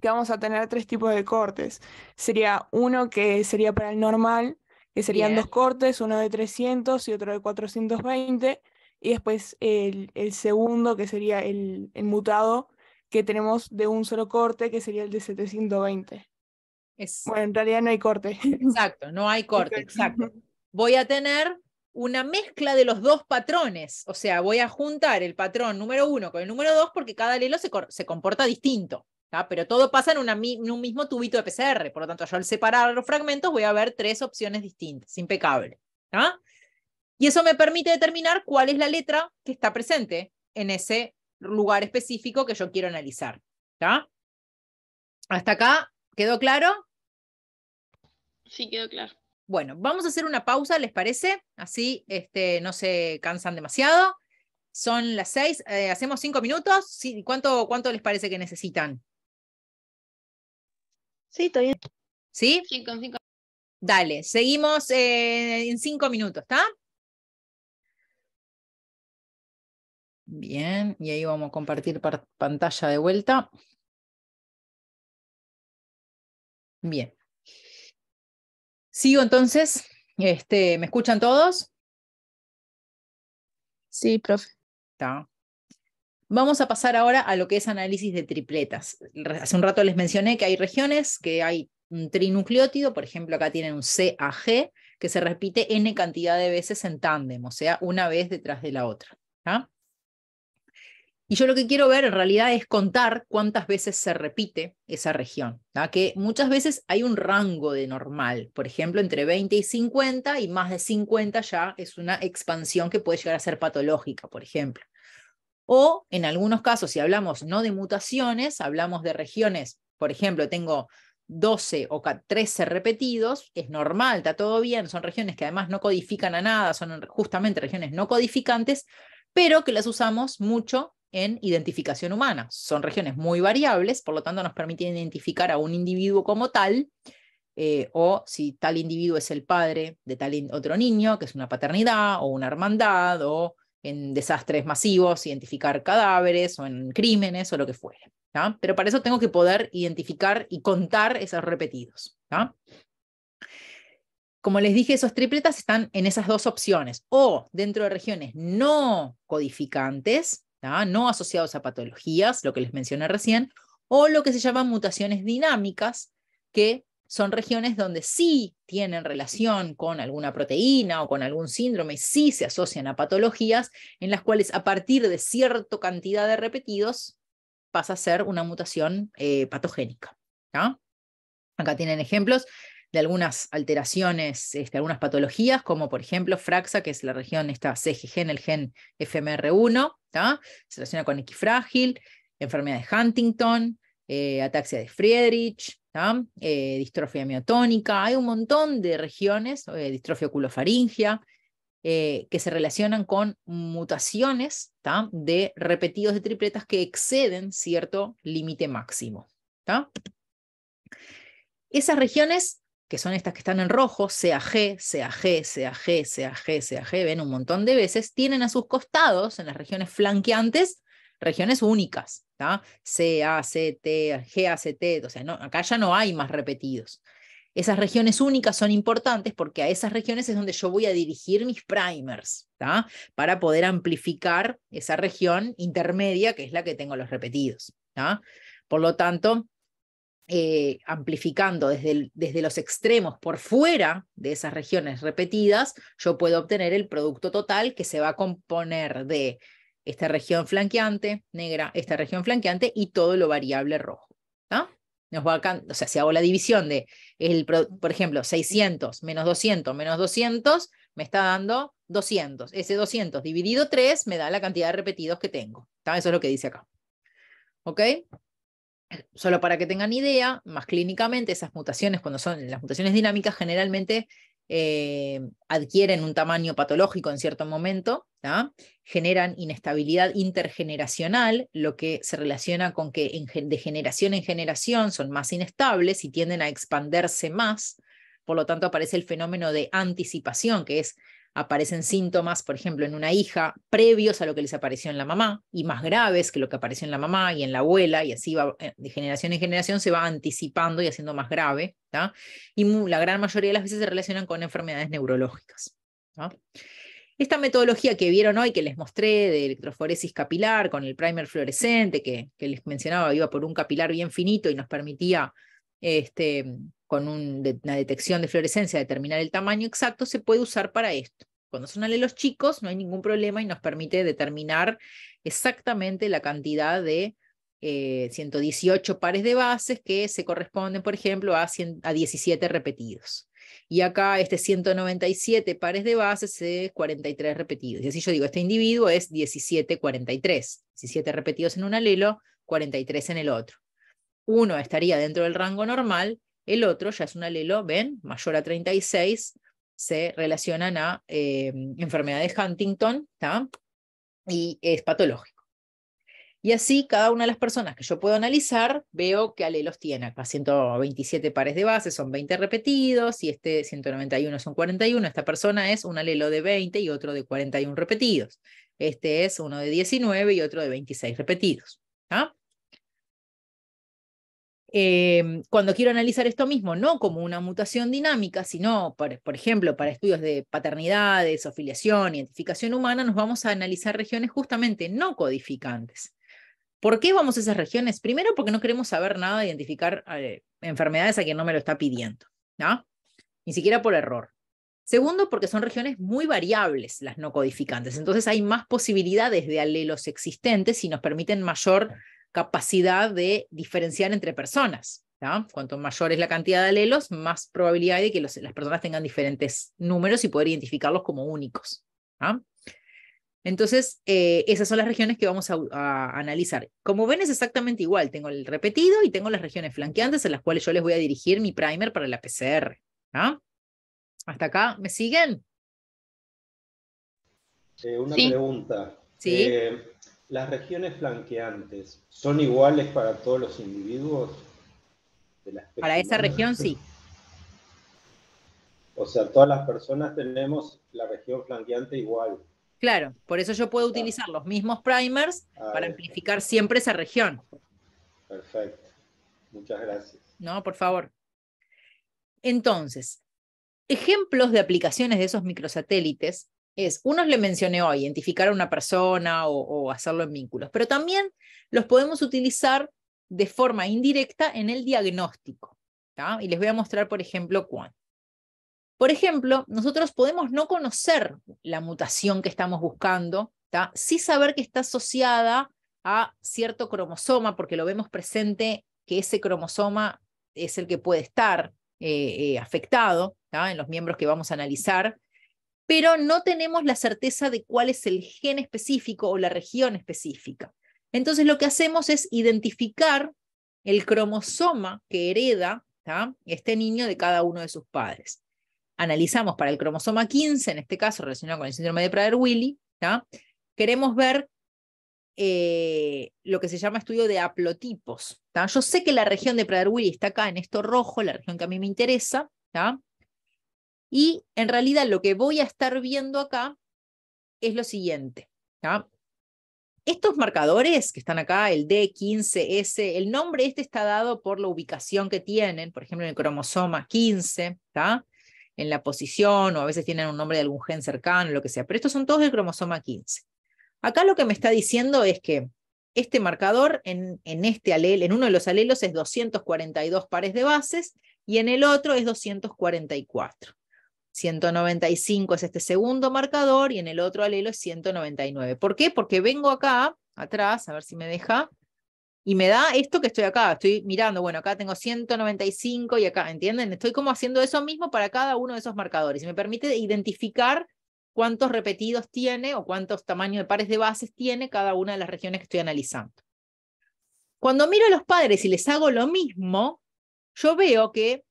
Que vamos a tener tres tipos de cortes. Sería uno que sería para el normal, que serían dos cortes, uno de 300 y otro de 420. Y después el, segundo, que sería el mutado, que tenemos de un solo corte, que sería el de 720. Bueno, en realidad no hay corte. Exacto, no hay corte, exacto. Voy a tener una mezcla de los dos patrones, o sea, voy a juntar el patrón número uno con el número dos porque cada alelo se, comporta distinto, pero todo pasa en, un mismo tubito de PCR, por lo tanto yo al separar los fragmentos voy a ver tres opciones distintas, impecable. Y eso me permite determinar cuál es la letra que está presente en ese lugar específico que yo quiero analizar. ¿está? ¿Hasta acá quedó claro? Sí, quedó claro. Bueno, vamos a hacer una pausa, ¿les parece? Así este, no se cansan demasiado. Son las seis, eh, hacemos cinco minutos. ¿Cuánto, ¿Cuánto les parece que necesitan? Sí, estoy bien. ¿Sí? Dale, seguimos eh, en cinco minutos, ¿está? Bien, y ahí vamos a compartir pantalla de vuelta. Bien. Sigo entonces. Este, ¿Me escuchan todos? Sí, profe. Vamos a pasar ahora a lo que es análisis de tripletas. Hace un rato les mencioné que hay regiones que hay un trinucleótido, por ejemplo, acá tienen un CAG que se repite n cantidad de veces en tándem, o sea, una vez detrás de la otra. Y yo lo que quiero ver en realidad es contar cuántas veces se repite esa región, que muchas veces hay un rango de normal, por ejemplo, entre 20 y 50 y más de 50 ya es una expansión que puede llegar a ser patológica, por ejemplo. O en algunos casos, si hablamos no de mutaciones, hablamos de regiones, por ejemplo, tengo 12 o 13 repetidos, es normal, está todo bien, son regiones que además no codifican a nada, son justamente regiones no codificantes, pero que las usamos mucho en identificación humana. Son regiones muy variables, por lo tanto nos permiten identificar a un individuo como tal, eh, o si tal individuo es el padre de tal otro niño, que es una paternidad o una hermandad, o en desastres masivos, identificar cadáveres, o en crímenes, o lo que fuere. Pero para eso tengo que poder identificar y contar esos repetidos. Como les dije, esos tripletas están en esas dos opciones, o dentro de regiones no codificantes, no asociados a patologías, lo que les mencioné recién, o lo que se llaman mutaciones dinámicas, que son regiones donde sí tienen relación con alguna proteína o con algún síndrome, sí se asocian a patologías en las cuales a partir de cierta cantidad de repetidos pasa a ser una mutación eh, patogénica. Acá tienen ejemplos de algunas alteraciones, este, algunas patologías, como por ejemplo Fraxa, que es la región esta CGG en el gen FMR1, se relaciona con X enfermedad de Huntington, eh, ataxia de Friedrich, eh, distrofia miotónica, hay un montón de regiones, eh, distrofia oculofaringia, que se relacionan con mutaciones de repetidos de tripletas que exceden cierto límite máximo. Esas regiones que son estas que están en rojo, CAG, CAG, CAG, CAG, CAG, ven un montón de veces, tienen a sus costados, en las regiones flanqueantes, regiones únicas, ¿tá? CACT, GACT, o sea, no, acá ya no hay más repetidos. Esas regiones únicas son importantes porque a esas regiones es donde yo voy a dirigir mis primers, para poder amplificar esa región intermedia que es la que tengo los repetidos. Por lo tanto, eh, amplificando desde, desde, los extremos por fuera de esas regiones repetidas, yo puedo obtener el producto total que se va a componer de esta región flanqueante negra, esta región flanqueante y todo lo variable rojo. Nos va o sea, si hago la división de, el, por ejemplo, 600 menos 200 menos 200, me está dando 200. Ese 200 dividido 3 me da la cantidad de repetidos que tengo. Eso es lo que dice acá. ¿Ok? Solo para que tengan idea, más clínicamente, esas mutaciones, cuando son las mutaciones dinámicas, generalmente eh, adquieren un tamaño patológico en cierto momento, generan inestabilidad intergeneracional, lo que se relaciona con que de generación en generación son más inestables y tienden a expanderse más. Por lo tanto, aparece el fenómeno de anticipación, que es aparecen síntomas, por ejemplo, en una hija, previos a lo que les apareció en la mamá y más graves que lo que apareció en la mamá y en la abuela, y así va, eh, de generación en generación se va anticipando y haciendo más grave, y la gran mayoría de las veces se relacionan con enfermedades neurológicas. Esta metodología que vieron hoy, que les mostré de electroforesis capilar con el primer fluorescente, que, que les mencionaba, iba por un capilar bien finito y nos permitía este, con una detección de fluorescencia, determinar el tamaño exacto, se puede usar para esto. Cuando son alelos chicos no hay ningún problema y nos permite determinar exactamente la cantidad de 118 eh, pares de bases que se corresponden, por ejemplo, a, 17 repetidos. Y acá este 197 pares de bases es 43 repetidos. Y así yo digo, este individuo es 17, 43. 17 repetidos en un alelo, 43 en el otro. Uno estaría dentro del rango normal el otro ya es un alelo, ven, mayor a 36, se relacionan a em, enfermedades Huntington está y es patológico. Y así, cada una de las personas que yo puedo analizar, veo qué alelos tiene. Acá 127 pares de bases son 20 repetidos, y este 191 son 41. Esta persona es un alelo de 20 y otro de 41 repetidos. Este es uno de 19 y otro de 26 repetidos. ¿está? Em, cuando quiero analizar esto mismo, no como una mutación dinámica, sino, por, ejemplo, para estudios de paternidades, afiliación, identificación humana, nos vamos a analizar regiones justamente no codificantes. ¿Por qué vamos a esas regiones? Primero, porque no queremos saber nada de identificar eh, enfermedades a quien no me lo está pidiendo, ¿no? Ni siquiera por error. Segundo, porque son regiones muy variables las no codificantes. Entonces hay más posibilidades de alelos existentes y nos permiten mayor capacidad de diferenciar entre personas. Cuanto mayor es la cantidad de alelos, más probabilidad hay de que las personas tengan diferentes números y poder identificarlos como únicos. Entonces, eh, esas son las regiones que vamos a, analizar. Como ven, es exactamente igual. Tengo el repetido y tengo las regiones flanqueantes en las cuales yo les voy a dirigir mi primer para la PCR. ¿Hasta acá me siguen? Eh, una pregunta. Sí. Eh, ¿Las regiones flanqueantes son iguales para todos los individuos? para esa región sí. [laughs] O sea, todas las personas tenemos la región flanqueante igual. Claro, por eso yo puedo ah. utilizar los mismos primers ah, para amplificar siempre esa región. Perfecto. Muchas gracias. No, por favor. Entonces, ejemplos de aplicaciones de esos microsatélites es, unos le mencioné hoy, identificar a una persona o, hacerlo en vínculos, pero también los podemos utilizar de forma indirecta en el diagnóstico. Y les voy a mostrar, por ejemplo, cuánto. Por ejemplo, nosotros podemos no conocer la mutación que estamos buscando, si sí saber que está asociada a cierto cromosoma, porque lo vemos presente que ese cromosoma es el que puede estar eh, eh, afectado en los miembros que vamos a analizar, pero no tenemos la certeza de cuál es el gen específico o la región específica. Entonces lo que hacemos es identificar el cromosoma que hereda este niño de cada uno de sus padres. Analizamos para el cromosoma 15, en este caso relacionado con el síndrome de Prader-Willi, queremos ver eh, lo que se llama estudio de haplotipos. Yo sé que la región de Prader-Willi está acá en esto rojo, la región que a mí me interesa, y en realidad lo que voy a estar viendo acá es lo siguiente. Estos marcadores que están acá, el D15S, el nombre este está dado por la ubicación que tienen, por ejemplo, en el cromosoma 15, en la posición, o a veces tienen un nombre de algún gen cercano, lo que sea, pero estos son todos del cromosoma 15. Acá lo que me está diciendo es que este marcador en, en, este alelo, en uno de los alelos es 242 pares de bases y en el otro es 244. 195 es este segundo marcador y en el otro alelo es 199. ¿Por qué? Porque vengo acá, atrás, a ver si me deja, y me da esto que estoy acá, estoy mirando, bueno, acá tengo 195 y acá, ¿entienden? Estoy como haciendo eso mismo para cada uno de esos marcadores y me permite identificar cuántos repetidos tiene o cuántos tamaños de pares de bases tiene cada una de las regiones que estoy analizando. Cuando miro a los padres y les hago lo mismo, yo veo que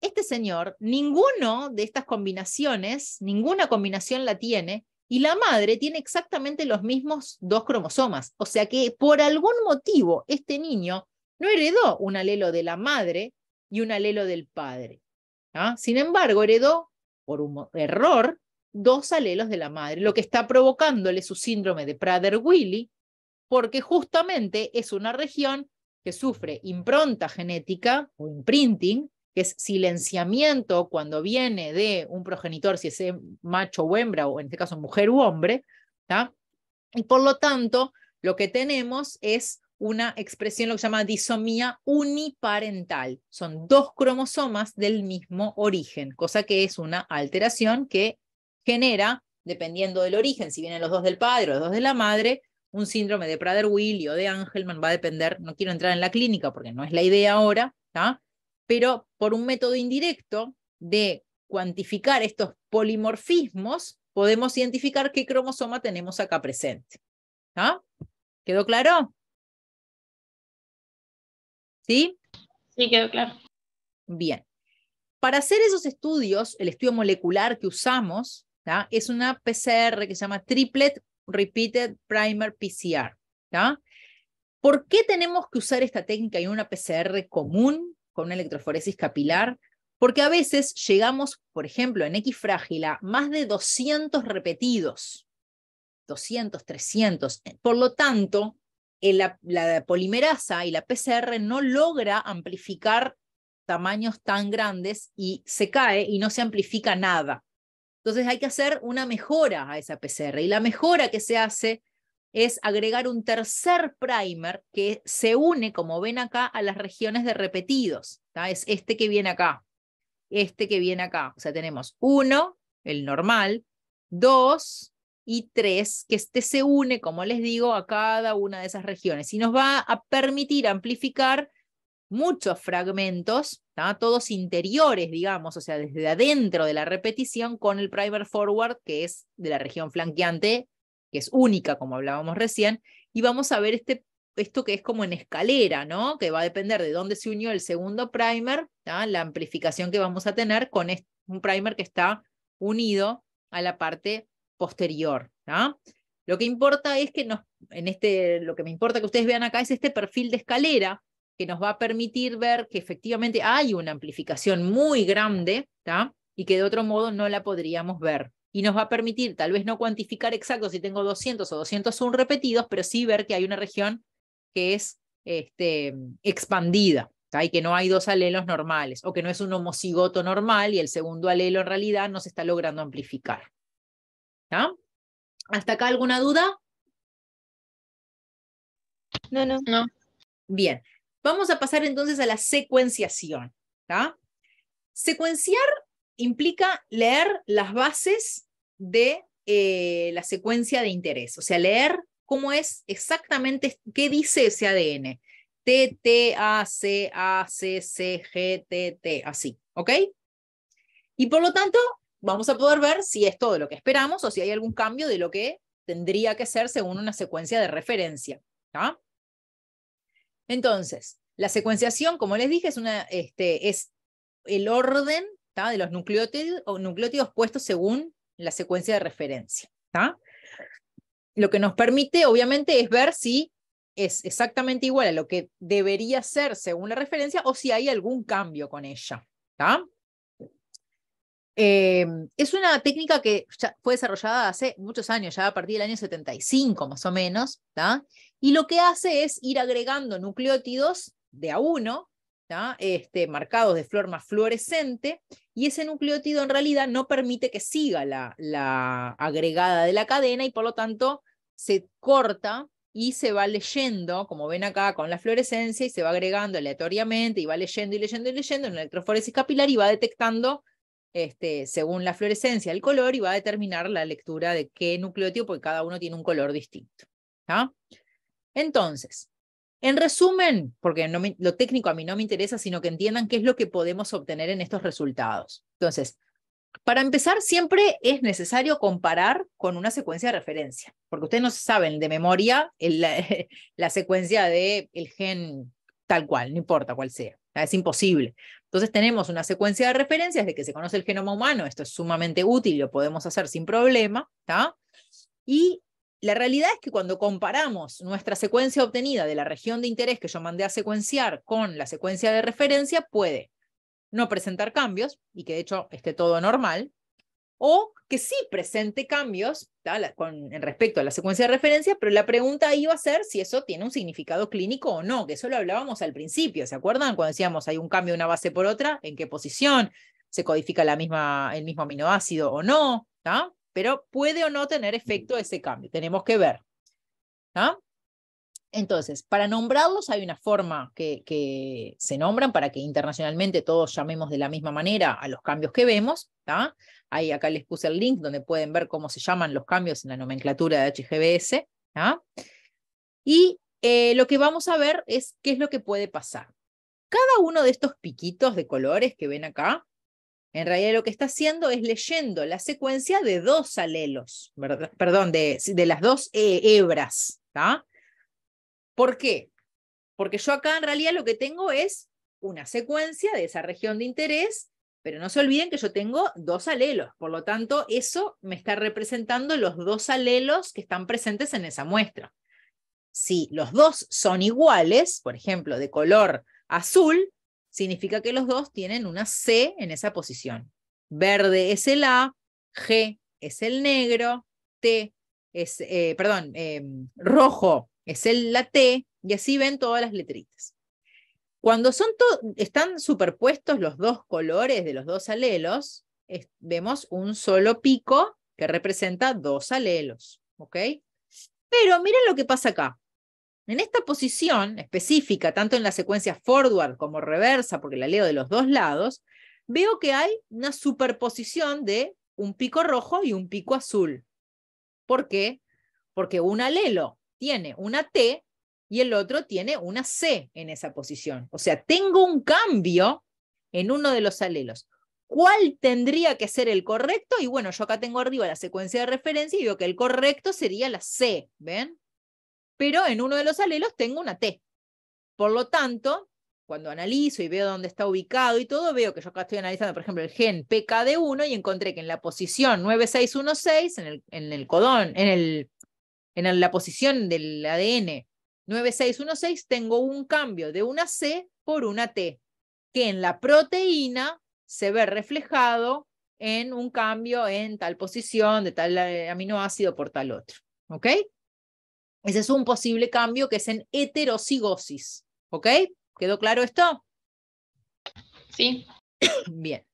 este señor, ninguno de estas combinaciones, ninguna combinación la tiene, y la madre tiene exactamente los mismos dos cromosomas. O sea que por algún motivo este niño no heredó un alelo de la madre y un alelo del padre. ¿ah? Sin embargo, heredó, por un error, dos alelos de la madre, lo que está provocándole su síndrome de Prader-Willi, porque justamente es una región que sufre impronta genética o imprinting que es silenciamiento cuando viene de un progenitor, si es eh, macho o hembra, o en este caso mujer u hombre, y por lo tanto lo que tenemos es una expresión, lo que se llama disomía uniparental. Son dos cromosomas del mismo origen, cosa que es una alteración que genera, dependiendo del origen, si vienen los dos del padre o los dos de la madre, un síndrome de Prader-Willi o de Angelman va a depender, no quiero entrar en la clínica porque no es la idea ahora, ¿ta? pero por un método indirecto de cuantificar estos polimorfismos, podemos identificar qué cromosoma tenemos acá presente. ¿Ah? ¿Quedó claro? ¿Sí? Sí, quedó claro. Bien. Para hacer esos estudios, el estudio molecular que usamos es una PCR que se llama Triplet Repeated Primer PCR. ¿Por qué tenemos que usar esta técnica y una PCR común? con una electroforesis capilar, porque a veces llegamos, por ejemplo, en X frágil más de 200 repetidos, 200, 300. Por lo tanto, eh, la, la polimerasa y la PCR no logra amplificar tamaños tan grandes y se cae y no se amplifica nada. Entonces hay que hacer una mejora a esa PCR y la mejora que se hace es agregar un tercer primer que se une, como ven acá, a las regiones de repetidos. Es este que viene acá, este que viene acá. O sea, tenemos uno, el normal, dos y tres, que este se une, como les digo, a cada una de esas regiones y nos va a permitir amplificar muchos fragmentos, todos interiores, digamos, o sea, desde adentro de la repetición con el primer forward, que es de la región flanqueante que es única, como hablábamos recién, y vamos a ver este, esto que es como en escalera, ¿no? Que va a depender de dónde se unió el segundo primer, la amplificación que vamos a tener con un primer que está unido a la parte posterior. Lo que importa es que nos, en este, lo que me importa que ustedes vean acá es este perfil de escalera que nos va a permitir ver que efectivamente hay una amplificación muy grande y que de otro modo no la podríamos ver y nos va a permitir tal vez no cuantificar exacto si tengo 200 o 201 repetidos, pero sí ver que hay una región que es este, expandida. Y que no hay dos alelos normales, o que no es un homocigoto normal y el segundo alelo en realidad no se está logrando amplificar. ¿Hasta acá alguna duda? No, no. No. Bien. Vamos a pasar entonces a la secuenciación. Secuenciar implica leer las bases de eh, la secuencia de interés, o sea, leer cómo es exactamente qué dice ese ADN. T, T, A, C, A, C, C, G, T, T, así, ¿ok? Y por lo tanto, vamos a poder ver si es todo lo que esperamos o si hay algún cambio de lo que tendría que ser según una secuencia de referencia. Entonces, la secuenciación, como les dije, es, una, este, es el orden de los nucleótidos, o nucleótidos puestos según la secuencia de referencia. Lo que nos permite, obviamente, es ver si es exactamente igual a lo que debería ser según la referencia o si hay algún cambio con ella. Em, es una técnica que fue desarrollada hace muchos años, ya a partir del año 75 más o menos, y lo que hace es ir agregando nucleótidos de a uno este, marcados de forma fluorescente, y ese nucleótido en realidad no permite que siga la, agregada de la cadena y por lo tanto se corta y se va leyendo, como ven acá con la fluorescencia, y se va agregando aleatoriamente, y va leyendo y leyendo y leyendo en la electroforesis capilar y va detectando este, según la fluorescencia, el color y va a determinar la lectura de qué nucleótido, porque cada uno tiene un color distinto. Entonces, en resumen, porque lo técnico a mí no me interesa, sino que entiendan qué es lo que podemos obtener en estos resultados. Entonces, para empezar, siempre es necesario comparar con una secuencia de referencia, porque ustedes no saben de memoria [laughs] la, secuencia del el gen tal cual, no importa cuál sea, es imposible. Entonces tenemos una secuencia de referencias de que se conoce el genoma humano, esto es sumamente útil, lo podemos hacer sin problema, Y la realidad es que cuando comparamos nuestra secuencia obtenida de la región de interés que yo mandé a secuenciar con la secuencia de referencia, puede no presentar cambios y que de hecho esté todo normal, o que sí presente cambios con, en respecto a la secuencia de referencia, pero la pregunta iba a ser si eso tiene un significado clínico o no, que eso lo hablábamos al principio, ¿se acuerdan? Cuando decíamos hay un cambio de una base por otra, ¿en qué posición? ¿Se codifica la misma, el mismo aminoácido o no? ¿no? pero puede o no tener efecto ese cambio. Tenemos que ver. Entonces, para nombrarlos hay una forma que, se nombran para que internacionalmente todos llamemos de la misma manera a los cambios que vemos. Ahí acá les puse el link donde pueden ver cómo se llaman los cambios en la nomenclatura de HGBS. Y eh, lo que vamos a ver es qué es lo que puede pasar. Cada uno de estos piquitos de colores que ven acá en realidad lo que está haciendo es leyendo la secuencia de dos alelos, perdón, de, las dos eh, hebras. ¿Por qué? Porque yo acá en realidad lo que tengo es una secuencia de esa región de interés, pero no se olviden que yo tengo dos alelos, por lo tanto eso me está representando los dos alelos que están presentes en esa muestra. Si los dos son iguales, por ejemplo, de color azul, significa que los dos tienen una C en esa posición. Verde es el A, G es el negro, T es, eh, perdón, eh, rojo es el, la T, y así ven todas las letritas. Cuando son están superpuestos los dos colores de los dos alelos, vemos un solo pico que representa dos alelos, ¿ok? Pero miren lo que pasa acá. En esta posición específica, tanto en la secuencia forward como reversa, porque la leo de los dos lados, veo que hay una superposición de un pico rojo y un pico azul. ¿Por qué? Porque un alelo tiene una T y el otro tiene una C en esa posición. O sea, tengo un cambio en uno de los alelos. ¿Cuál tendría que ser el correcto? Y bueno, yo acá tengo arriba la secuencia de referencia y veo que el correcto sería la C, ¿ven? pero en uno de los alelos tengo una T. Por lo tanto, cuando analizo y veo dónde está ubicado y todo, veo que yo acá estoy analizando, por ejemplo, el gen PKD1 y encontré que en la posición 9616, en el, en el codón, en, en la posición del ADN 9616, tengo un cambio de una C por una T, que en la proteína se ve reflejado en un cambio en tal posición de tal aminoácido por tal otro. ¿Ok? Ese es un posible cambio que es en heterocigosis. ¿Ok? ¿Quedó claro esto? Sí. Bien.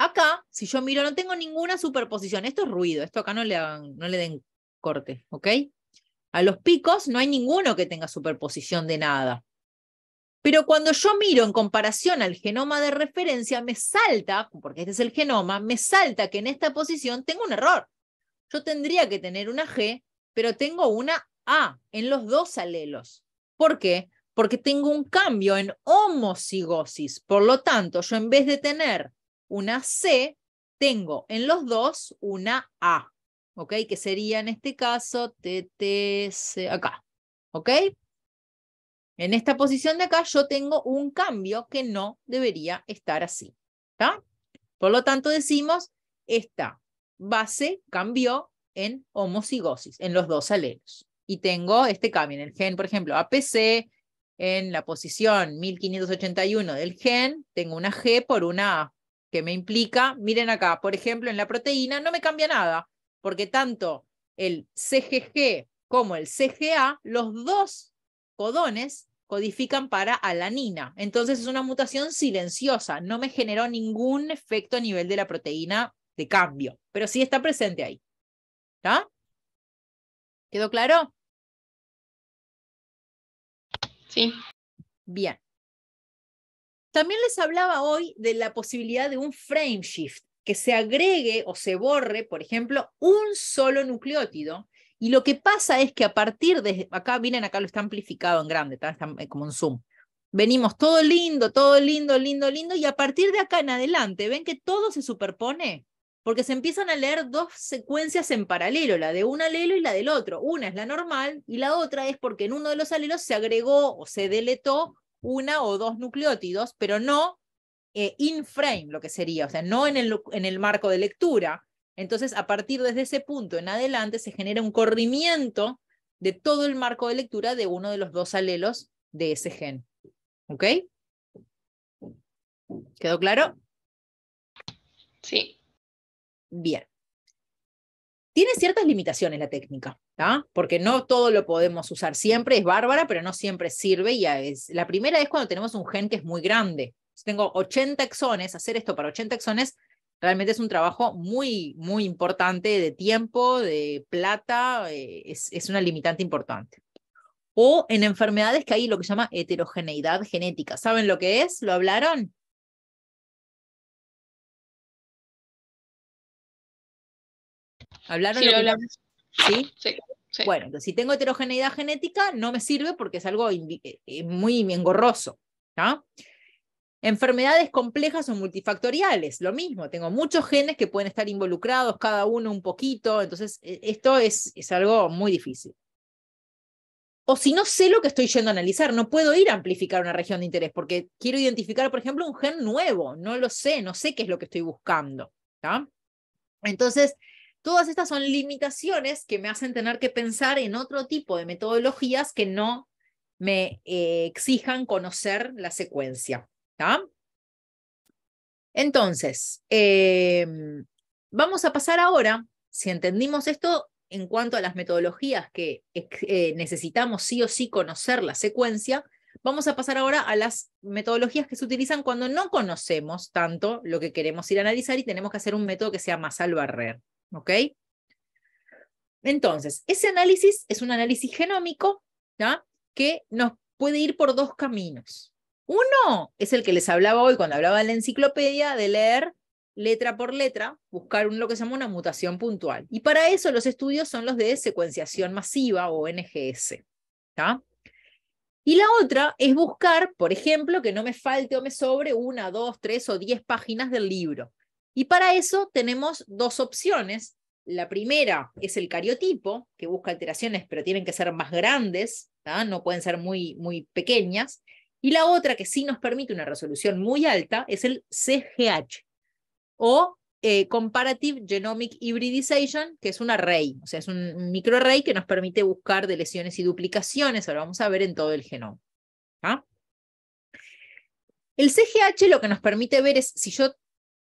Acá, si yo miro, no tengo ninguna superposición. Esto es ruido, esto acá no le, no le den corte, ¿ok? A los picos no hay ninguno que tenga superposición de nada. Pero cuando yo miro en comparación al genoma de referencia, me salta, porque este es el genoma, me salta que en esta posición tengo un error. Yo tendría que tener una G pero tengo una A en los dos alelos. ¿Por qué? Porque tengo un cambio en homocigosis. Por lo tanto, yo en vez de tener una C, tengo en los dos una A. ¿Ok? Que sería en este caso TTC acá. ¿Ok? En esta posición de acá yo tengo un cambio que no debería estar así. ¿Está? Por lo tanto, decimos, esta base cambió en homocigosis, en los dos alelos. Y tengo este cambio en el gen, por ejemplo, APC, en la posición 1581 del gen, tengo una G por una A, que me implica, miren acá, por ejemplo, en la proteína no me cambia nada, porque tanto el CGG como el CGA, los dos codones codifican para alanina. Entonces es una mutación silenciosa, no me generó ningún efecto a nivel de la proteína de cambio, pero sí está presente ahí. ¿Está? ¿Quedó claro? Sí. Bien. También les hablaba hoy de la posibilidad de un frameshift, que se agregue o se borre, por ejemplo, un solo nucleótido. Y lo que pasa es que a partir de acá, miren, acá lo está amplificado en grande, como en zoom. Venimos todo lindo, todo lindo, lindo, lindo, y a partir de acá en adelante, ¿ven que todo se superpone? porque se empiezan a leer dos secuencias en paralelo, la de un alelo y la del otro. Una es la normal y la otra es porque en uno de los alelos se agregó o se deletó una o dos nucleótidos, pero no eh, in frame, lo que sería, o sea, no en el, en el marco de lectura. Entonces, a partir desde ese punto en adelante, se genera un corrimiento de todo el marco de lectura de uno de los dos alelos de ese gen. ¿Ok? ¿Quedó claro? Sí. Bien. Tiene ciertas limitaciones la técnica, porque no todo lo podemos usar siempre, es bárbara, pero no siempre sirve. Y es, la primera es cuando tenemos un gen que es muy grande. tengo 80 exones, hacer esto para 80 exones realmente es un trabajo muy, muy importante de tiempo, de plata, eh, es, es una limitante importante o en enfermedades que hay lo que se llama heterogeneidad genética. ¿Saben lo que es? ¿Lo hablaron? ¿Hablaron? Sí, lo Sí, Bueno, si tengo heterogeneidad genética, no me sirve porque es algo eh, eh, muy engorroso. Enfermedades complejas o multifactoriales, lo mismo, tengo muchos genes que pueden estar involucrados, cada uno un poquito, entonces e, esto es, es algo muy difícil. O si no sé lo que estoy yendo a analizar, no puedo ir a amplificar una región de interés porque quiero identificar, por ejemplo, un gen nuevo, no lo sé, no sé qué es lo que estoy buscando. Entonces, Todas estas son limitaciones que me hacen tener que pensar en otro tipo de metodologías que no me eh, exijan conocer la secuencia. Entonces, em, vamos a pasar ahora, si entendimos esto en cuanto a las metodologías que eh, necesitamos sí o sí conocer la secuencia, vamos a pasar ahora a las metodologías que se utilizan cuando no conocemos tanto lo que queremos ir a analizar y tenemos que hacer un método que sea más al barrer. Entonces, ese análisis es un análisis genómico que nos puede ir por dos caminos. Uno es el que les hablaba hoy cuando hablaba de la enciclopedia, de leer letra por letra, buscar lo que se llama una mutación puntual. Y para eso los estudios son los de secuenciación masiva o NGS. Y la otra es buscar, por ejemplo, que no me falte o me sobre una, dos, tres o diez páginas del libro. Y para eso tenemos dos opciones. La primera es el cariotipo, que busca alteraciones, pero tienen que ser más grandes, no pueden ser muy, muy pequeñas. Y la otra que sí nos permite una resolución muy alta es el CGH, o eh, Comparative Genomic Hybridization, que es un array, o sea, es un microarray que nos permite buscar de lesiones y duplicaciones, ahora vamos a ver en todo el genoma. El CGH lo que nos permite ver es si yo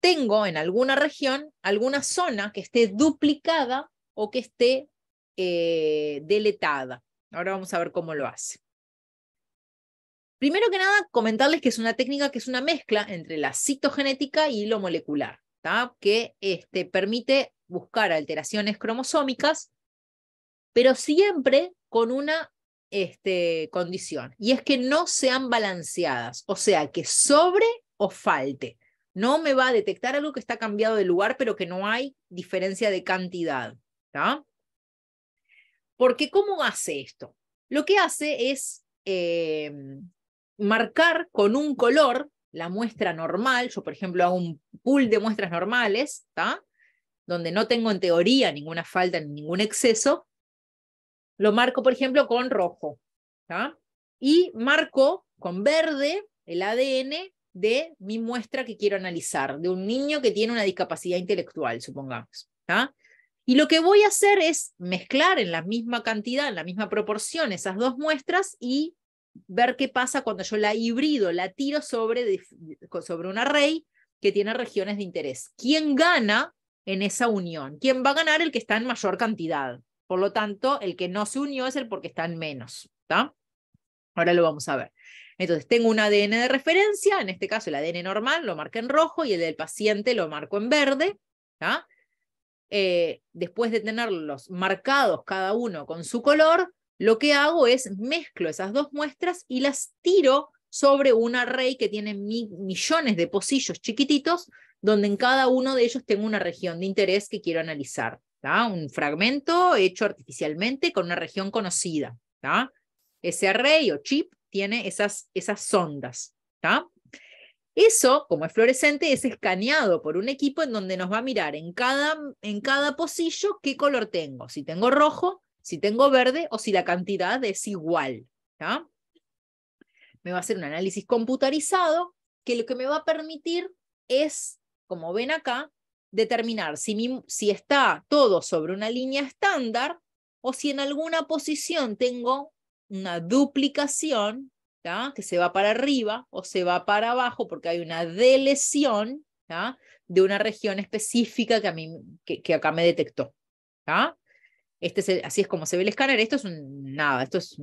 tengo en alguna región, alguna zona que esté duplicada o que esté eh, deletada. Ahora vamos a ver cómo lo hace. Primero que nada, comentarles que es una técnica que es una mezcla entre la citogenética y lo molecular, que este, permite buscar alteraciones cromosómicas, pero siempre con una este, condición, y es que no sean balanceadas, o sea, que sobre o falte. No me va a detectar algo que está cambiado de lugar, pero que no hay diferencia de cantidad. ¿Por Porque ¿cómo hace esto? Lo que hace es em, marcar con un color la muestra normal. Yo, por ejemplo, hago un pool de muestras normales, donde no tengo en teoría ninguna falta ni ningún exceso. Lo marco, por ejemplo, con rojo. Y marco con verde el ADN de mi muestra que quiero analizar, de un niño que tiene una discapacidad intelectual, supongamos. Y lo que voy a hacer es mezclar en la misma cantidad, en la misma proporción, esas dos muestras y ver qué pasa cuando yo la hibrido, la tiro sobre, sobre un array que tiene regiones de interés. ¿Quién gana en esa unión? ¿Quién va a ganar el que está en mayor cantidad? Por lo tanto, el que no se unió es el porque está en menos. Ahora lo vamos a ver. Entonces, tengo un ADN de referencia, en este caso el ADN normal lo marco en rojo y el del paciente lo marco en verde. Eh, después de tenerlos marcados cada uno con su color, lo que hago es mezclo esas dos muestras y las tiro sobre un array que tiene millones de pocillos chiquititos, donde en cada uno de ellos tengo una región de interés que quiero analizar. Un fragmento hecho artificialmente con una región conocida. Ese array o chip tiene esas, esas ondas. Eso, como es fluorescente, es escaneado por un equipo en donde nos va a mirar en cada, en cada pocillo qué color tengo, si tengo rojo, si tengo verde o si la cantidad es igual. Me va a hacer un análisis computarizado que lo que me va a permitir es, como ven acá, determinar si, si está todo sobre una línea estándar o si en alguna posición tengo una duplicación que se va para arriba o se va para abajo porque hay una delesión de una región específica que, a mí, que, acá me detectó. Este es así es como se ve el escáner. Esto es un, nada, esto es,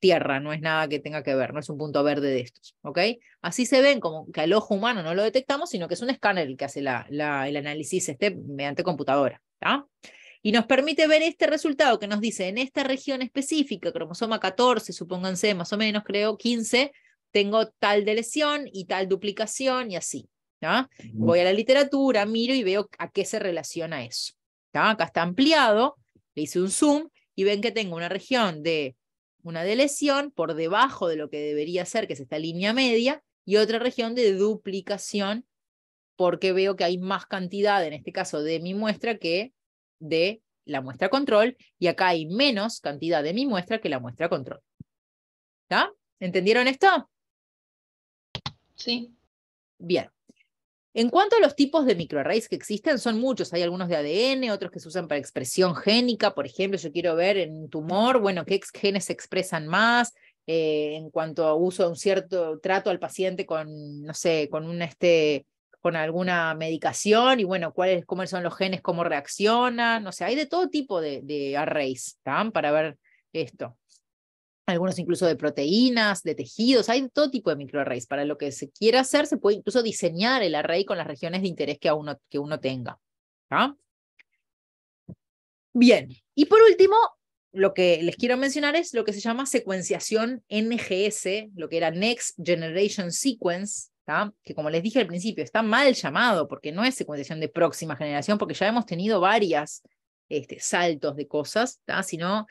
tierra, no es nada que tenga que ver, no es un punto verde de estos. ¿ok? Así se ven, como que al ojo humano no lo detectamos, sino que es un escáner el que hace la, el análisis este mediante computadora y nos permite ver este resultado que nos dice en esta región específica, cromosoma 14, supónganse más o menos, creo, 15, tengo tal de lesión y tal duplicación y así. Voy a la literatura, miro y veo a qué se relaciona eso. Acá está ampliado, le hice un zoom y ven que tengo una región de una de lesión por debajo de lo que debería ser, que es esta línea media, y otra región de duplicación, porque veo que hay más cantidad, en este caso de mi muestra, que de la muestra control y acá hay menos cantidad de mi muestra que la muestra control. ¿Está? ¿Entendieron esto? Sí. Bien. En cuanto a los tipos de microarrays que existen, son muchos. Hay algunos de ADN, otros que se usan para expresión génica. Por ejemplo, yo quiero ver en un tumor, bueno, qué genes se expresan más eh, en cuanto a uso de un cierto trato al paciente con, no sé, con un este, con alguna medicación y bueno, cuáles, cómo son los genes, cómo reaccionan, o sea, hay de todo tipo de, arrays para ver esto. Algunos incluso de proteínas, de tejidos, hay de todo tipo de microarrays. Para lo que se quiera hacer, se puede incluso diseñar el array con las regiones de interés que, uno, que uno tenga. Bien, y por último, lo que les quiero mencionar es lo que se llama secuenciación NGS, lo que era Next Generation Sequence, que como les dije al principio, está mal llamado porque no es secuenciación de próxima generación, porque ya hemos tenido varias este, saltos de cosas, sino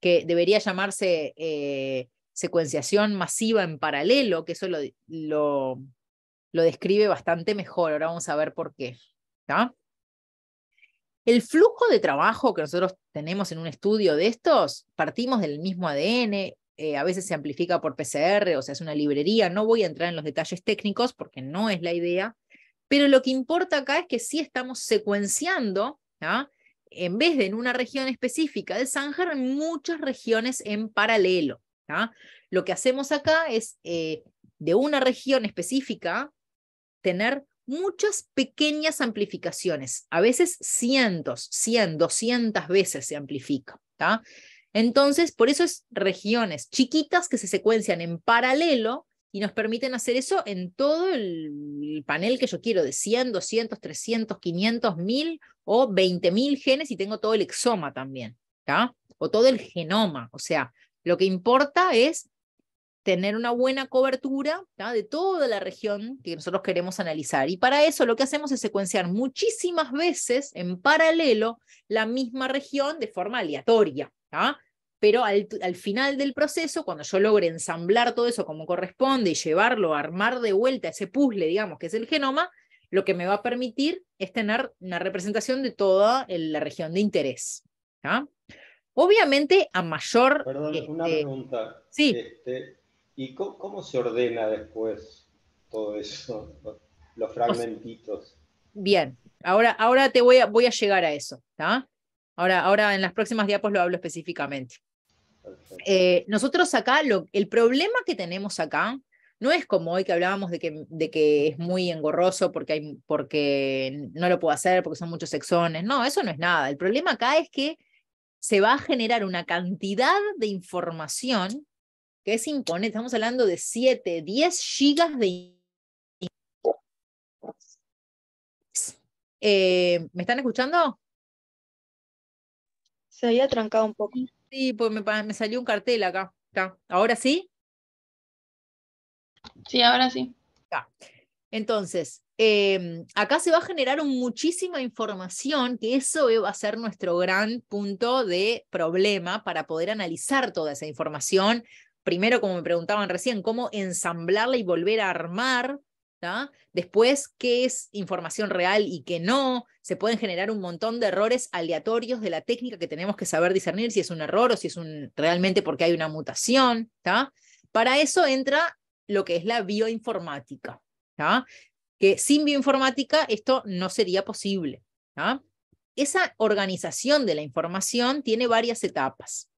que debería llamarse eh, secuenciación masiva en paralelo, que eso lo, lo, describe bastante mejor. Ahora vamos a ver por qué. El flujo de trabajo que nosotros tenemos en un estudio de estos, partimos del mismo ADN, eh, a veces se amplifica por PCR, o sea, es una librería. No voy a entrar en los detalles técnicos porque no es la idea, pero lo que importa acá es que sí estamos secuenciando, ¿ah? en vez de en una región específica de Sanger, muchas regiones en paralelo. ¿ah? Lo que hacemos acá es eh, de una región específica tener muchas pequeñas amplificaciones, a veces cientos, 100, 200 veces se amplifica. ¿ah? Entonces, por eso es regiones chiquitas que se secuencian en paralelo y nos permiten hacer eso en todo el panel que yo quiero, de 100, 200, 300, 500, 1000 o 20.000 genes y tengo todo el exoma también, ¿tá? o todo el genoma. O sea, lo que importa es tener una buena cobertura de toda la región que nosotros queremos analizar. Y para eso lo que hacemos es secuenciar muchísimas veces en paralelo la misma región de forma aleatoria. ¿tá? pero al, final del proceso, cuando yo logre ensamblar todo eso como corresponde y llevarlo, armar de vuelta ese puzzle, digamos, que es el genoma, lo que me va a permitir es tener una representación de toda la región de interés. Obviamente, a mayor... Perdón, eh, una eh, pregunta. Sí. Este, ¿Y cómo, se ordena después todo eso, [laughs] los fragmentitos? Bien, ahora, ahora te voy a, voy a llegar a eso. Ahora, ahora en las próximas diapos lo hablo específicamente. Eh, nosotros acá, el problema que tenemos acá no es como hoy que hablábamos de que, de que es muy engorroso porque, hay, porque no lo puedo hacer, porque son muchos exones. No, eso no es nada. El problema acá es que se va a generar una cantidad de información que es imponente. Estamos hablando de 7, 10 gigas de... Eh, ¿Me están escuchando? Se había trancado un poco. Sí, pues me, salió un cartel acá. ¿Ahora sí? Sí, ahora sí. Entonces, em, acá se va a generar muchísima información, que eso va a ser nuestro gran punto de problema para poder analizar toda esa información. Primero, como me preguntaban recién, cómo ensamblarla y volver a armar Después, ¿qué es información real y qué no? Se pueden generar un montón de errores aleatorios de la técnica que tenemos que saber discernir si es un error o si es un, realmente porque hay una mutación. Para eso entra lo que es la bioinformática, que sin bioinformática esto no sería posible. Esa organización de la información tiene varias etapas.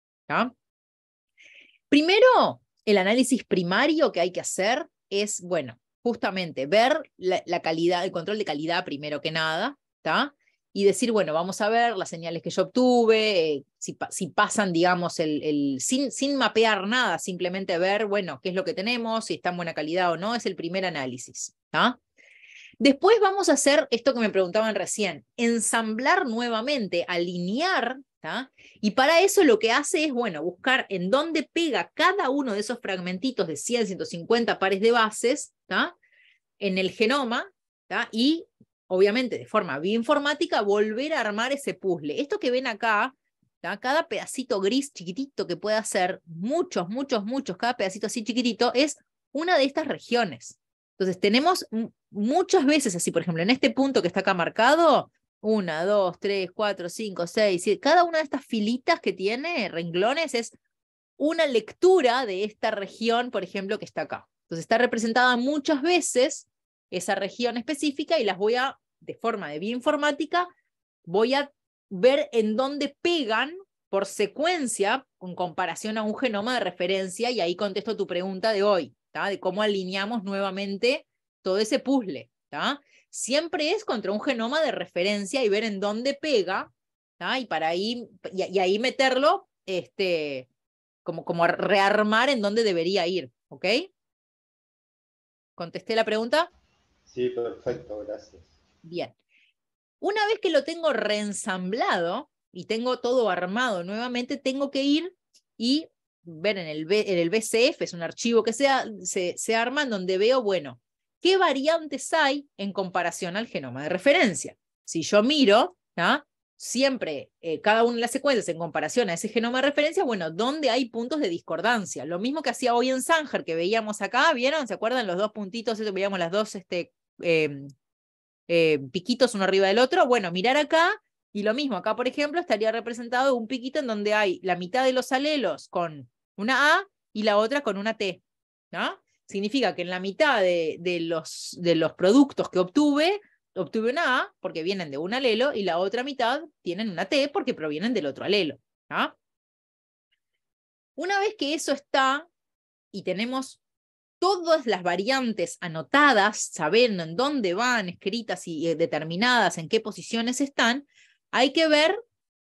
Primero, el análisis primario que hay que hacer es, bueno, justamente ver la, calidad, el control de calidad primero que nada, ¿está? y decir, bueno, vamos a ver las señales que yo obtuve, eh, si, pasan, digamos, el, sin, sin, mapear nada, simplemente ver, bueno, qué es lo que tenemos, si está en buena calidad o no, es el primer análisis. Después vamos a hacer esto que me preguntaban recién, ensamblar nuevamente, alinear y para eso lo que hace es, bueno, buscar en dónde pega cada uno de esos fragmentitos de 100, 150 pares de bases, En el genoma, Y obviamente de forma bioinformática, volver a armar ese puzzle. Esto que ven acá, cada pedacito gris chiquitito que puede hacer, muchos, muchos, muchos, cada pedacito así chiquitito, es una de estas regiones. Entonces, tenemos muchas veces así, por ejemplo, en este punto que está acá marcado, una, dos, tres, cuatro, cinco, seis, Cada una de estas filitas que tiene, renglones, es una lectura de esta región, por ejemplo, que está acá. Entonces está representada muchas veces esa región específica y las voy a, de forma de bioinformática, voy a ver en dónde pegan por secuencia con comparación a un genoma de referencia y ahí contesto tu pregunta de hoy, de cómo alineamos nuevamente todo ese puzzle siempre es contra un genoma de referencia y ver en dónde pega, ¿ah? y para ahí, y, ahí meterlo, este, como, como rearmar en dónde debería ir, ¿ok? ¿Contesté la pregunta? Sí, perfecto, gracias. Bien. Una vez que lo tengo reensamblado y tengo todo armado nuevamente, tengo que ir y ver en el, en el BCF, es un archivo que sea, se, se arma en donde veo, bueno, qué variantes hay en comparación al genoma de referencia. Si yo miro, siempre eh, cada una de las secuencias en comparación a ese genoma de referencia, bueno, ¿dónde hay puntos de discordancia? Lo mismo que hacía hoy en Sanger, que veíamos acá, ¿vieron? ¿Se acuerdan los dos puntitos? Eso este, veíamos las dos este, em, em, piquitos uno arriba del otro. Bueno, mirar acá y lo mismo, acá por ejemplo estaría representado un piquito en donde hay la mitad de los alelos con una A y la otra con una T. ¿no? significa que en la mitad de, los, de los productos que obtuve, obtuve una A porque vienen de un alelo y la otra mitad tienen una T porque provienen del otro alelo. ¿ah? Una vez que eso está y tenemos todas las variantes anotadas, sabiendo en dónde van, escritas y eh, determinadas, en qué posiciones están, hay que ver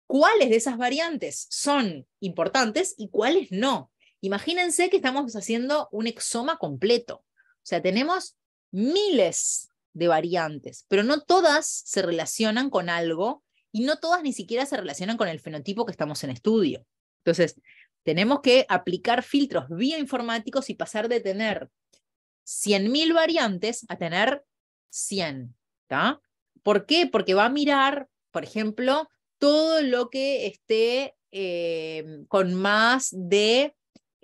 cuáles de esas variantes son importantes y cuáles no. Imagínense que estamos haciendo un exoma completo. O sea, tenemos miles de variantes, pero no todas se relacionan con algo y no todas ni siquiera se relacionan con el fenotipo que estamos en estudio. Entonces, tenemos que aplicar filtros bioinformáticos y pasar de tener 100.000 variantes a tener 100. ¿Por qué? Porque va a mirar, por ejemplo, todo lo que esté eh, con más de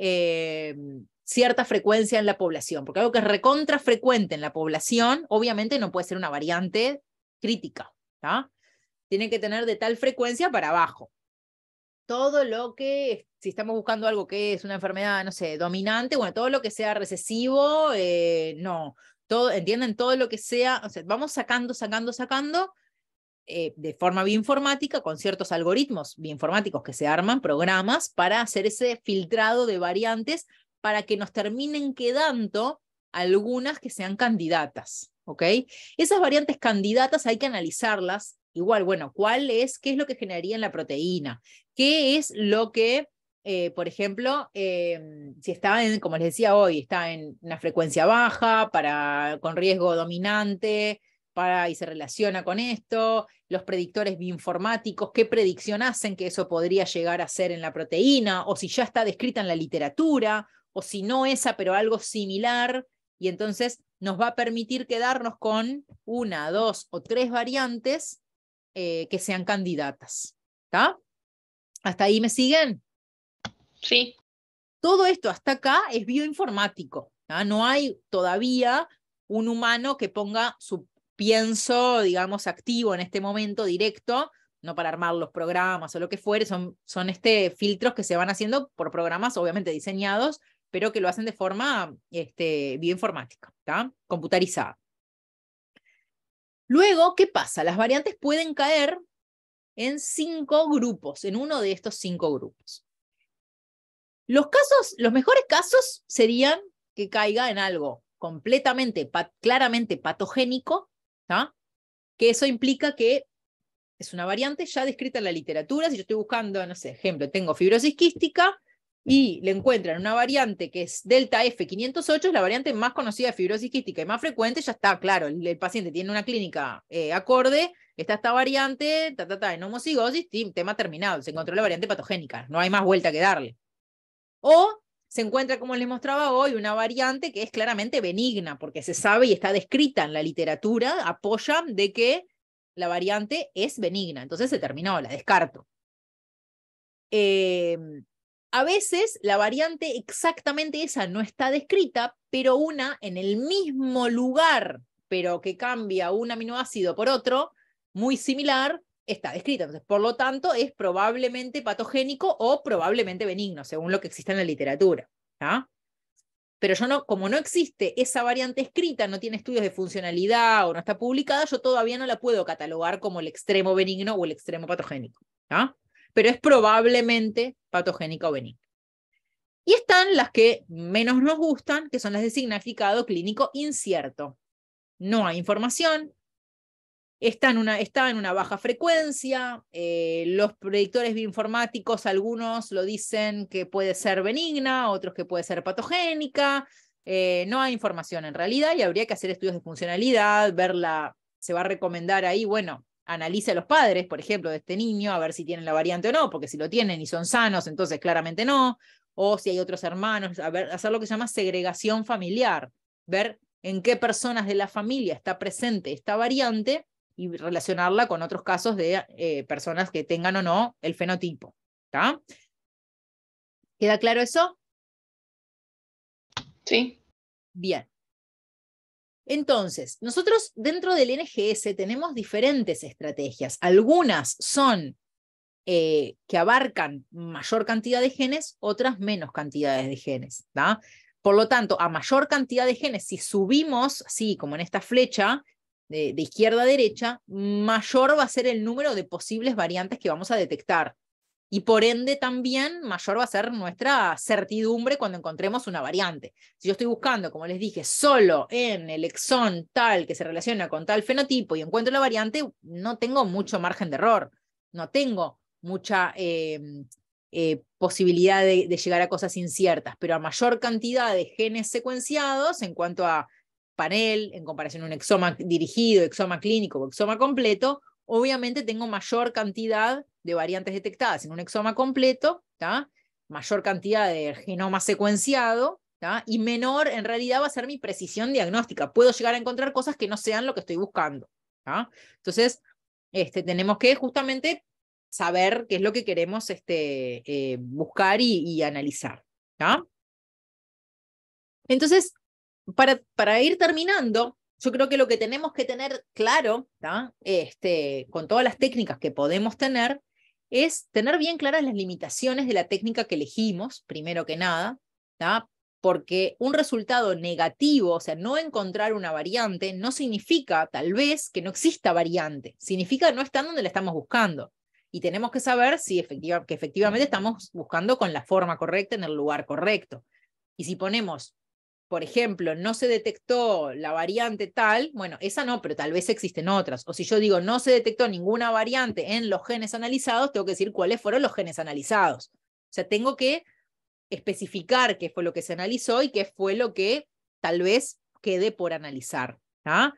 eh, cierta frecuencia en la población, porque algo que es recontra frecuente en la población, obviamente no puede ser una variante crítica, tiene que tener de tal frecuencia para abajo. Todo lo que, si estamos buscando algo que es una enfermedad, no sé, dominante, bueno, todo lo que sea recesivo, eh, no. Todo, ¿Entienden? Todo lo que sea, vamos sacando, sacando, sacando, eh, de forma bioinformática con ciertos algoritmos bioinformáticos que se arman, programas, para hacer ese filtrado de variantes para que nos terminen quedando algunas que sean candidatas. ¿ok? Esas variantes candidatas hay que analizarlas. Igual, bueno, ¿cuál es? ¿Qué es lo que generaría en la proteína? ¿Qué es lo que, eh, por ejemplo, em, si está en, como les decía hoy, está en una frecuencia baja, para, con riesgo dominante, para, y se relaciona con esto, los predictores bioinformáticos, qué predicción hacen que eso podría llegar a ser en la proteína, o si ya está descrita en la literatura, o si no esa, pero algo similar, y entonces nos va a permitir quedarnos con una, dos o tres variantes eh, que sean candidatas. ¿Hasta ahí me siguen? Sí. Todo esto hasta acá es bioinformático. No hay todavía un humano que ponga su pienso, digamos, activo en este momento directo, no para armar los programas o lo que fuere, son, son este, filtros que se van haciendo por programas obviamente diseñados, pero que lo hacen de forma este, bioinformática, computarizada. Luego, ¿qué pasa? Las variantes pueden caer en cinco grupos, en uno de estos cinco grupos. Los casos, los mejores casos serían que caiga en algo completamente, claramente patogénico, que eso implica que es una variante ya descrita en la literatura. Si yo estoy buscando, no sé, ejemplo, tengo fibrosis quística y le encuentran una variante que es delta F508, es la variante más conocida de fibrosis quística y más frecuente, ya está, claro, el, paciente tiene una clínica eh, acorde, está esta variante, ta, ta, ta, en homocigosis, tema terminado, se encontró la variante patogénica, no hay más vuelta que darle. O se encuentra, como les mostraba hoy, una variante que es claramente benigna, porque se sabe y está descrita en la literatura, apoyan de que la variante es benigna. Entonces se terminó, la descarto. Em, a veces la variante exactamente esa no está descrita, pero una en el mismo lugar, pero que cambia un aminoácido por otro, muy similar, está descrita. Entonces, por lo tanto, es probablemente patogénico o probablemente benigno, según lo que existe en la literatura. Pero yo no, como no existe esa variante escrita, no tiene estudios de funcionalidad o no está publicada, yo todavía no la puedo catalogar como el extremo benigno o el extremo patogénico. Pero es probablemente patogénico o benigno. Y están las que menos nos gustan, que son las de significado clínico incierto. No hay información, está en una, en una baja frecuencia, eh, los predictores bioinformáticos, algunos lo dicen que puede ser benigna, otros que puede ser patogénica, eh, no hay información en realidad y habría que hacer estudios de funcionalidad, verla, se va a recomendar ahí, bueno, analice a los padres, por ejemplo, de este niño, a ver si tienen la variante o no, porque si lo tienen y son sanos, entonces claramente no, o si hay otros hermanos, a ver, hacer lo que se llama segregación familiar, ver en qué personas de la familia está presente esta variante y relacionarla con otros casos de eh, personas que tengan o no el fenotipo. ¿Queda claro eso? Sí. Bien. Entonces, nosotros dentro del NGS tenemos diferentes estrategias. Algunas son eh, que abarcan mayor cantidad de genes, otras menos cantidades de genes. Por lo tanto, a mayor cantidad de genes, si subimos, sí, como en esta flecha, de, izquierda a derecha, mayor va a ser el número de posibles variantes que vamos a detectar. Y por ende también mayor va a ser nuestra certidumbre cuando encontremos una variante. Si yo estoy buscando, como les dije, solo en el exón tal que se relaciona con tal fenotipo y encuentro la variante, no tengo mucho margen de error, no tengo mucha em, eh, posibilidad de, llegar a cosas inciertas, pero a mayor cantidad de genes secuenciados en cuanto a panel en comparación a un exoma dirigido, exoma clínico o exoma completo, obviamente tengo mayor cantidad de variantes detectadas en un exoma completo, mayor cantidad de genoma secuenciado y menor en realidad va a ser mi precisión diagnóstica. Puedo llegar a encontrar cosas que no sean lo que estoy buscando. Entonces, este, tenemos que justamente saber qué es lo que queremos este, eh, buscar y, y analizar. Entonces, para, ir terminando, yo creo que lo que tenemos que tener claro, este, con todas las técnicas que podemos tener, es tener bien claras las limitaciones de la técnica que elegimos, primero que nada, porque un resultado negativo, o sea, no encontrar una variante, no significa tal vez que no exista variante, significa no está donde la estamos buscando. Y tenemos que saber si que efectivamente estamos buscando con la forma correcta, en el lugar correcto. Y si ponemos por ejemplo, no se detectó la variante tal, bueno, esa no, pero tal vez existen otras. O si yo digo no se detectó ninguna variante en los genes analizados, tengo que decir cuáles fueron los genes analizados. O sea, tengo que especificar qué fue lo que se analizó y qué fue lo que tal vez quede por analizar. ¿ah?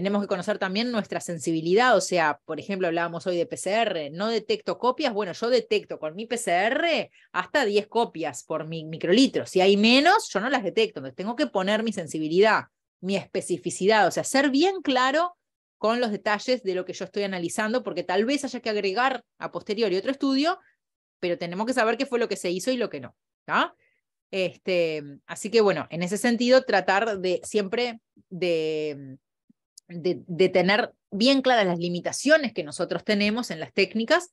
tenemos que conocer también nuestra sensibilidad, o sea, por ejemplo, hablábamos hoy de PCR, no detecto copias, bueno, yo detecto con mi PCR hasta 10 copias por mi microlitro, si hay menos, yo no las detecto, entonces tengo que poner mi sensibilidad, mi especificidad, o sea, ser bien claro con los detalles de lo que yo estoy analizando, porque tal vez haya que agregar a posteriori otro estudio, pero tenemos que saber qué fue lo que se hizo y lo que no. Este, así que bueno, en ese sentido, tratar de siempre de de, tener bien claras las limitaciones que nosotros tenemos en las técnicas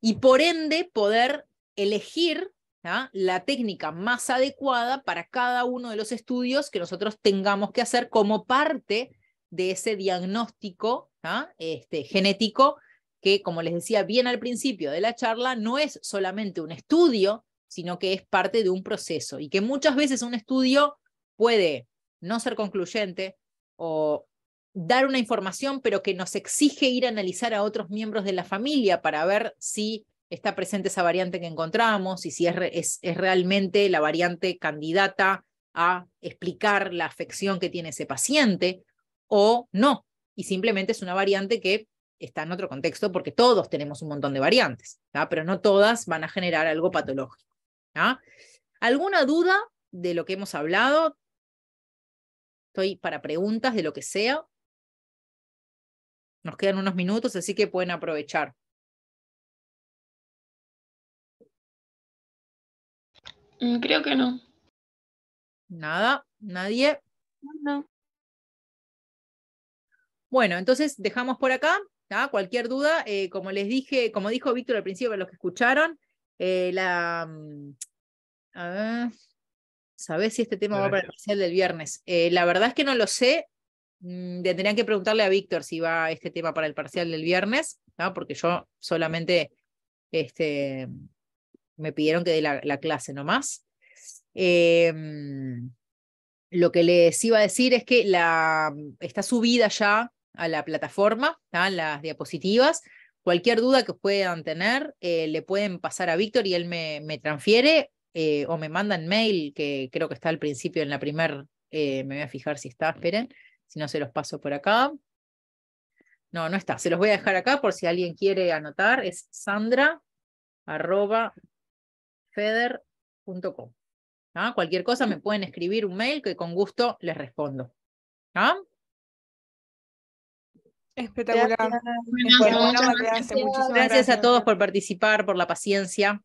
y por ende poder elegir ¿ah? la técnica más adecuada para cada uno de los estudios que nosotros tengamos que hacer como parte de ese diagnóstico ¿ah? este, genético que, como les decía bien al principio de la charla, no es solamente un estudio, sino que es parte de un proceso y que muchas veces un estudio puede no ser concluyente o dar una información, pero que nos exige ir a analizar a otros miembros de la familia para ver si está presente esa variante que encontramos y si es, realmente la variante candidata a explicar la afección que tiene ese paciente o no. Y simplemente es una variante que está en otro contexto porque todos tenemos un montón de variantes, pero no todas van a generar algo patológico. ¿Alguna duda de lo que hemos hablado? Estoy para preguntas de lo que sea. Nos quedan unos minutos, así que pueden aprovechar. Mm, creo que no. Nada, nadie. No. Bueno, entonces dejamos por acá. ¿ah? Cualquier duda, eh, como les dije, como dijo Víctor al principio para los que escucharon, eh, la. Mm, a ¿sabés si este tema va para el del viernes? Eh, la verdad es que no lo sé. Mm, tendrían que preguntarle a Víctor si va este tema para el parcial del viernes, ¿no? porque yo solamente este, me pidieron que dé la, clase nomás. Em, lo que les iba a decir es que la, está subida ya a la plataforma, las diapositivas. Cualquier duda que puedan tener, eh, le pueden pasar a Víctor y él me, transfiere eh, o me manda en mail, que creo que está al principio en la primer, eh, me voy a fijar si está, esperen. Si no, se los paso por acá. No, no está. Se los voy a dejar acá por si alguien quiere anotar. Es sandra.feder.com ¿ah? Cualquier cosa me pueden escribir un mail que con gusto les respondo. ¿ah? Espectacular. gracias a todos por participar, por la paciencia.